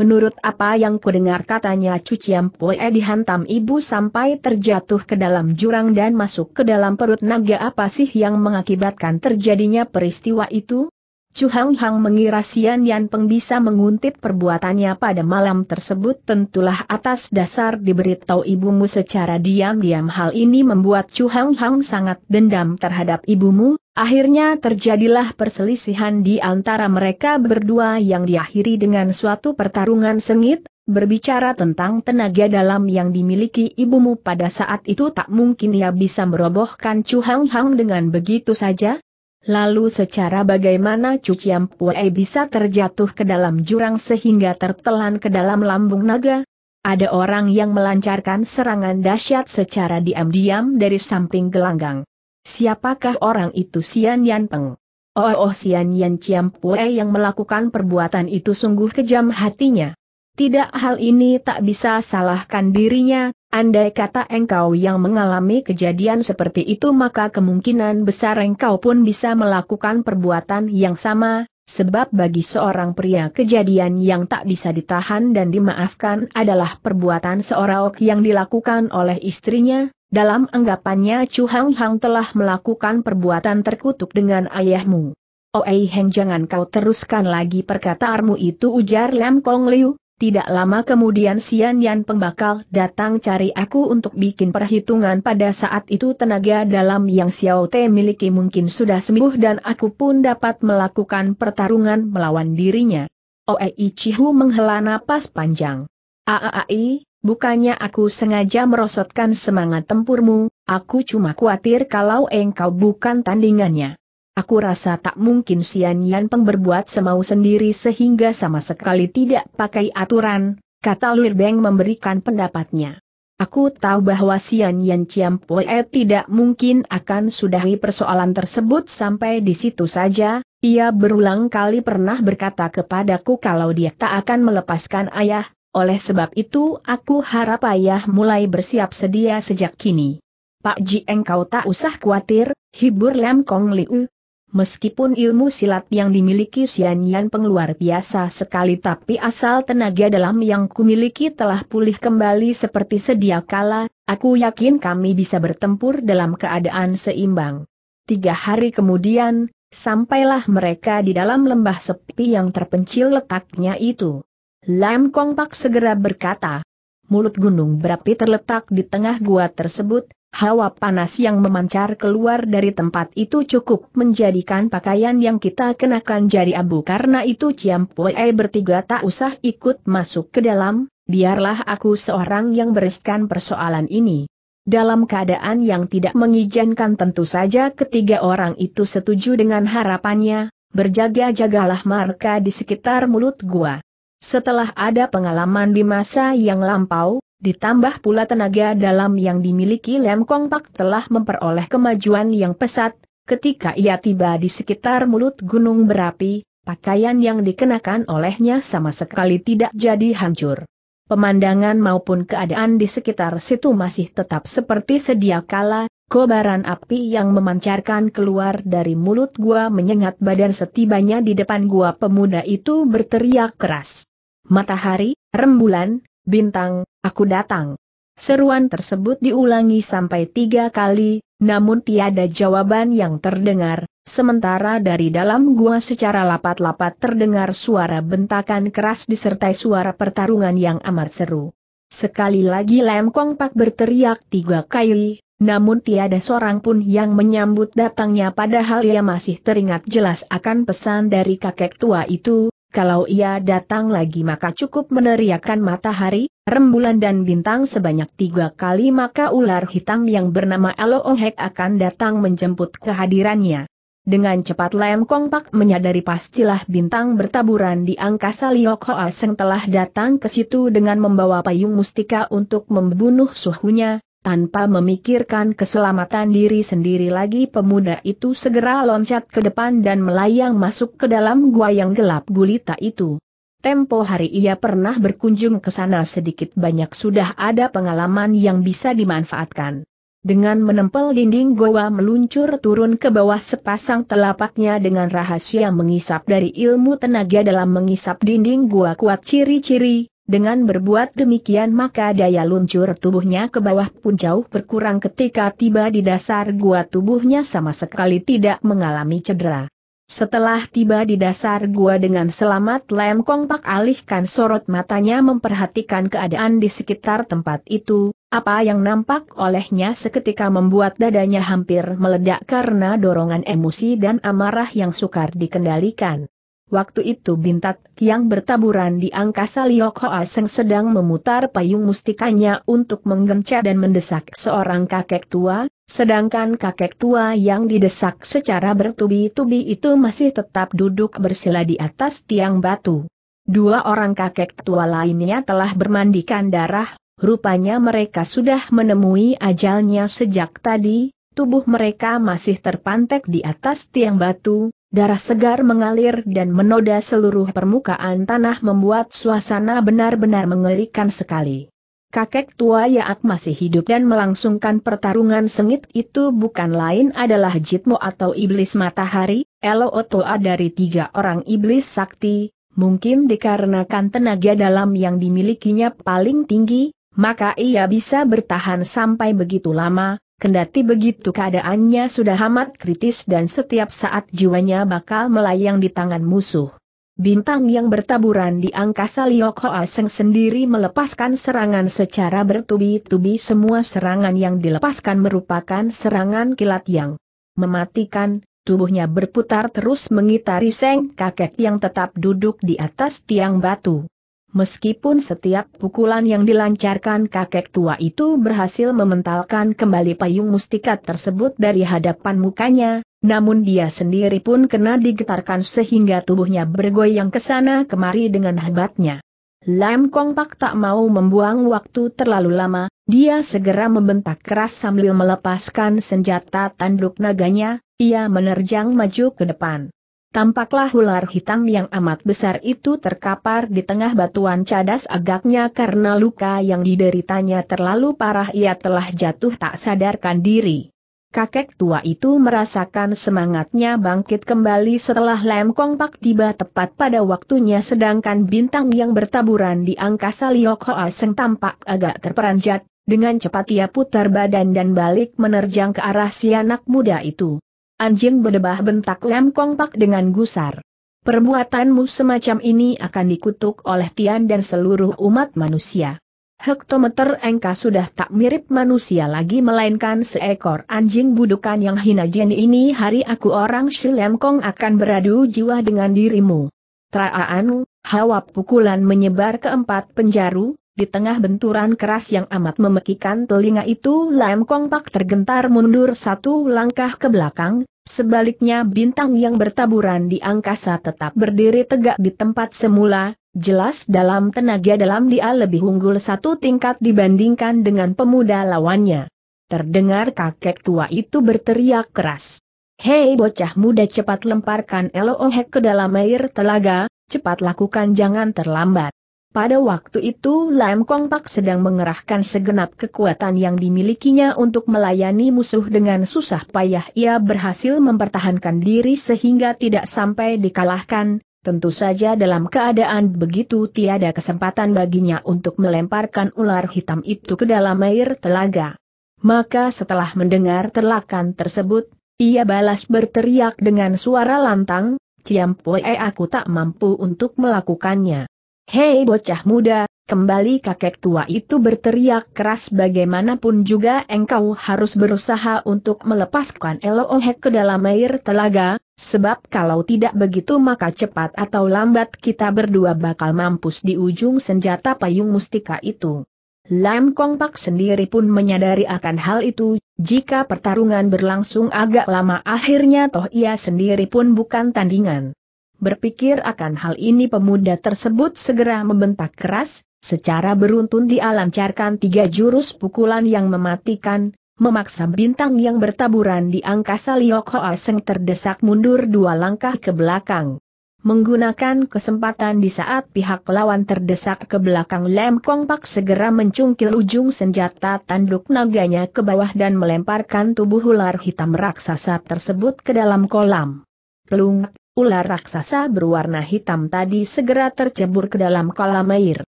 Menurut apa yang kudengar katanya Cuciam Poe dihantam ibu sampai terjatuh ke dalam jurang dan masuk ke dalam perut naga apa sih yang mengakibatkan terjadinya peristiwa itu? Chu Hang Hang mengira Sian Yan Peng bisa menguntit perbuatannya pada malam tersebut tentulah atas dasar diberitahu ibumu secara diam-diam hal ini membuat Chu Hang Hang sangat dendam terhadap ibumu, Akhirnya terjadilah perselisihan di antara mereka berdua yang diakhiri dengan suatu pertarungan sengit, berbicara tentang tenaga dalam yang dimiliki ibumu pada saat itu tak mungkin ia bisa merobohkan Chu Hang Hang dengan begitu saja. Lalu secara bagaimana Chu Chiam Pue bisa terjatuh ke dalam jurang sehingga tertelan ke dalam lambung naga? Ada orang yang melancarkan serangan dahsyat secara diam-diam dari samping gelanggang. Siapakah orang itu Sian Yan Peng? Oh, oh Sian Yan Chiam Pue yang melakukan perbuatan itu sungguh kejam hatinya. Tidak hal ini tak bisa salahkan dirinya, andai kata engkau yang mengalami kejadian seperti itu maka kemungkinan besar engkau pun bisa melakukan perbuatan yang sama, sebab bagi seorang pria kejadian yang tak bisa ditahan dan dimaafkan adalah perbuatan seorang yang dilakukan oleh istrinya, dalam anggapannya Chu Hang Hang telah melakukan perbuatan terkutuk dengan ayahmu. Oei oh, Heng jangan kau teruskan lagi perkataanmu itu ujar Lam Kong Liu, tidak lama kemudian Sian Yan pembakal datang cari aku untuk bikin perhitungan pada saat itu tenaga dalam yang Xiao Te miliki mungkin sudah sembuh dan aku pun dapat melakukan pertarungan melawan dirinya. Oei oh, Chihu menghela napas panjang. Aai, Bukannya aku sengaja merosotkan semangat tempurmu, aku cuma khawatir kalau engkau bukan tandingannya. Aku rasa tak mungkin Sian Yan Peng berbuat semau sendiri sehingga sama sekali tidak pakai aturan, kata Lir Beng memberikan pendapatnya. Aku tahu bahwa Sian Yan Chiam Poe tidak mungkin akan sudahi persoalan tersebut sampai di situ saja, ia berulang kali pernah berkata kepadaku kalau dia tak akan melepaskan ayah, oleh sebab itu aku harap ayah mulai bersiap sedia sejak kini. Pak Ji engkau tak usah khawatir, hibur Lam Kong Liu. Meskipun ilmu silat yang dimiliki Xian Yan pengeluar biasa sekali tapi asal tenaga dalam yang kumiliki telah pulih kembali seperti sedia kala, aku yakin kami bisa bertempur dalam keadaan seimbang. Tiga hari kemudian, sampailah mereka di dalam lembah sepi yang terpencil letaknya itu. Lam Kong Pak segera berkata. Mulut gunung berapi terletak di tengah gua tersebut, hawa panas yang memancar keluar dari tempat itu cukup menjadikan pakaian yang kita kenakan jadi abu karena itu Ciam Pue bertiga tak usah ikut masuk ke dalam, biarlah aku seorang yang bereskan persoalan ini. Dalam keadaan yang tidak mengizinkan tentu saja ketiga orang itu setuju dengan harapannya, berjaga-jagalah marka di sekitar mulut gua. Setelah ada pengalaman di masa yang lampau, ditambah pula tenaga dalam yang dimiliki Lem Kong Pak telah memperoleh kemajuan yang pesat, ketika ia tiba di sekitar mulut gunung berapi, pakaian yang dikenakan olehnya sama sekali tidak jadi hancur. Pemandangan maupun keadaan di sekitar situ masih tetap seperti sedia kala, kobaran api yang memancarkan keluar dari mulut gua menyengat badan setibanya di depan gua pemuda itu berteriak keras matahari, rembulan, bintang, aku datang. Seruan tersebut diulangi sampai tiga kali, namun tiada jawaban yang terdengar, sementara dari dalam gua secara lapat-lapat terdengar suara bentakan keras disertai suara pertarungan yang amat seru. Sekali lagi Lem Kong Pak berteriak tiga kali, namun tiada seorang pun yang menyambut datangnya padahal ia masih teringat jelas akan pesan dari kakek tua itu, kalau ia datang lagi maka cukup meneriakan matahari, rembulan dan bintang sebanyak tiga kali maka ular hitam yang bernama Elohek akan datang menjemput kehadirannya. Dengan cepat Lem Kong Pak menyadari pastilah bintang bertaburan di angkasa Liok Hoa Seng telah datang ke situ dengan membawa payung mustika untuk membunuh suhunya, tanpa memikirkan keselamatan diri sendiri lagi pemuda itu segera loncat ke depan dan melayang masuk ke dalam gua yang gelap gulita itu. Tempo hari ia pernah berkunjung ke sana sedikit banyak sudah ada pengalaman yang bisa dimanfaatkan. Dengan menempel dinding goa meluncur turun ke bawah sepasang telapaknya dengan rahasia mengisap dari ilmu tenaga dalam mengisap dinding gua kuat ciri-ciri, dengan berbuat demikian maka daya luncur tubuhnya ke bawah pun jauh berkurang ketika tiba di dasar gua tubuhnya sama sekali tidak mengalami cedera. Setelah tiba di dasar gua dengan selamat Lem Kong Pak alihkan sorot matanya memperhatikan keadaan di sekitar tempat itu, apa yang nampak olehnya seketika membuat dadanya hampir meledak karena dorongan emosi dan amarah yang sukar dikendalikan. Waktu itu Bintat yang bertaburan di angkasa Liok Hoa Seng sedang memutar payung mustikanya untuk menggenca dan mendesak seorang kakek tua, sedangkan kakek tua yang didesak secara bertubi-tubi itu masih tetap duduk bersila di atas tiang batu. Dua orang kakek tua lainnya telah bermandikan darah, rupanya mereka sudah menemui ajalnya sejak tadi, tubuh mereka masih terpantek di atas tiang batu, Darah segar mengalir dan menoda seluruh permukaan tanah membuat suasana benar-benar mengerikan sekali. Kakek tua Yaak masih hidup dan melangsungkan pertarungan sengit itu bukan lain adalah Jitmo atau Iblis Matahari, Elo Otoa dari tiga orang Iblis Sakti, mungkin dikarenakan tenaga dalam yang dimilikinya paling tinggi, maka ia bisa bertahan sampai begitu lama, Kendati begitu keadaannya sudah amat kritis dan setiap saat jiwanya bakal melayang di tangan musuh. Bintang yang bertaburan di angkasa Liok Hoa sendiri melepaskan serangan secara bertubi-tubi semua serangan yang dilepaskan merupakan serangan kilat yang mematikan, tubuhnya berputar terus mengitari Seng kakek yang tetap duduk di atas tiang batu. Meskipun setiap pukulan yang dilancarkan kakek tua itu berhasil mementalkan kembali payung mustika tersebut dari hadapan mukanya, namun dia sendiri pun kena digetarkan sehingga tubuhnya bergoyang ke sana kemari dengan hebatnya. Lam Kong Pak tak mau membuang waktu terlalu lama, dia segera membentak keras sambil melepaskan senjata tanduk naganya, ia menerjang maju ke depan. Tampaklah ular hitam yang amat besar itu terkapar di tengah batuan cadas agaknya karena luka yang dideritanya terlalu parah ia telah jatuh tak sadarkan diri. Kakek tua itu merasakan semangatnya bangkit kembali setelah Lem Kong tiba tepat pada waktunya sedangkan bintang yang bertaburan di angkasa Liok Hoa tampak agak terperanjat, dengan cepat ia putar badan dan balik menerjang ke arah si anak muda itu. Anjing berdebah bentak Lem kompak dengan gusar. Perbuatanmu semacam ini akan dikutuk oleh Tian dan seluruh umat manusia. Hektometer engka sudah tak mirip manusia lagi melainkan seekor anjing budukan yang hina jen ini hari aku orang si lemkong akan beradu jiwa dengan dirimu. Traaan, hawa pukulan menyebar ke empat penjaru, di tengah benturan keras yang amat memekikan telinga itu Lemkong Pak tergentar mundur satu langkah ke belakang, Sebaliknya bintang yang bertaburan di angkasa tetap berdiri tegak di tempat semula, jelas dalam tenaga dalam dia lebih unggul satu tingkat dibandingkan dengan pemuda lawannya. Terdengar kakek tua itu berteriak keras. Hei bocah muda cepat lemparkan Elohek ke dalam air telaga, cepat lakukan jangan terlambat. Pada waktu itu Lam Kong Pak sedang mengerahkan segenap kekuatan yang dimilikinya untuk melayani musuh dengan susah payah ia berhasil mempertahankan diri sehingga tidak sampai dikalahkan, tentu saja dalam keadaan begitu tiada kesempatan baginya untuk melemparkan ular hitam itu ke dalam air telaga. Maka setelah mendengar terlakan tersebut, ia balas berteriak dengan suara lantang, Ciampue aku tak mampu untuk melakukannya. Hei bocah muda, kembali kakek tua itu berteriak keras bagaimanapun juga engkau harus berusaha untuk melepaskan Elohek ke dalam air telaga, sebab kalau tidak begitu maka cepat atau lambat kita berdua bakal mampus di ujung senjata payung mustika itu. Lam Kong Pak sendiri pun menyadari akan hal itu, jika pertarungan berlangsung agak lama akhirnya toh ia sendiri pun bukan tandingan. Berpikir akan hal ini pemuda tersebut segera membentak keras, secara beruntun dia lancarkan tiga jurus pukulan yang mematikan, memaksa bintang yang bertaburan di angkasa Liok Hoa Seng terdesak mundur dua langkah ke belakang. Menggunakan kesempatan di saat pihak lawan terdesak ke belakang Lem Kong Pak segera mencungkil ujung senjata tanduk naganya ke bawah dan melemparkan tubuh ular hitam raksasa tersebut ke dalam kolam. Pelung, ular raksasa berwarna hitam tadi segera tercebur ke dalam kolam air.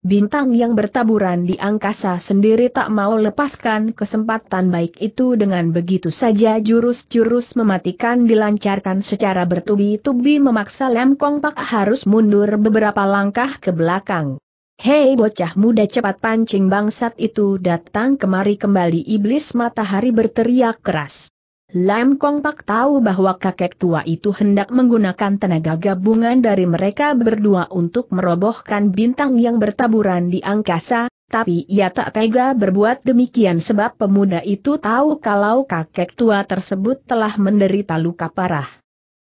Bintang yang bertaburan di angkasa sendiri tak mau lepaskan kesempatan baik itu dengan begitu saja jurus-jurus mematikan dilancarkan secara bertubi-tubi memaksa Lam Kong Pak harus mundur beberapa langkah ke belakang. Hei bocah muda cepat pancing bangsat itu datang kemari kembali iblis matahari berteriak keras. Lam Kong Pak tahu bahwa kakek tua itu hendak menggunakan tenaga gabungan dari mereka berdua untuk merobohkan bintang yang bertaburan di angkasa, tapi ia tak tega berbuat demikian sebab pemuda itu tahu kalau kakek tua tersebut telah menderita luka parah.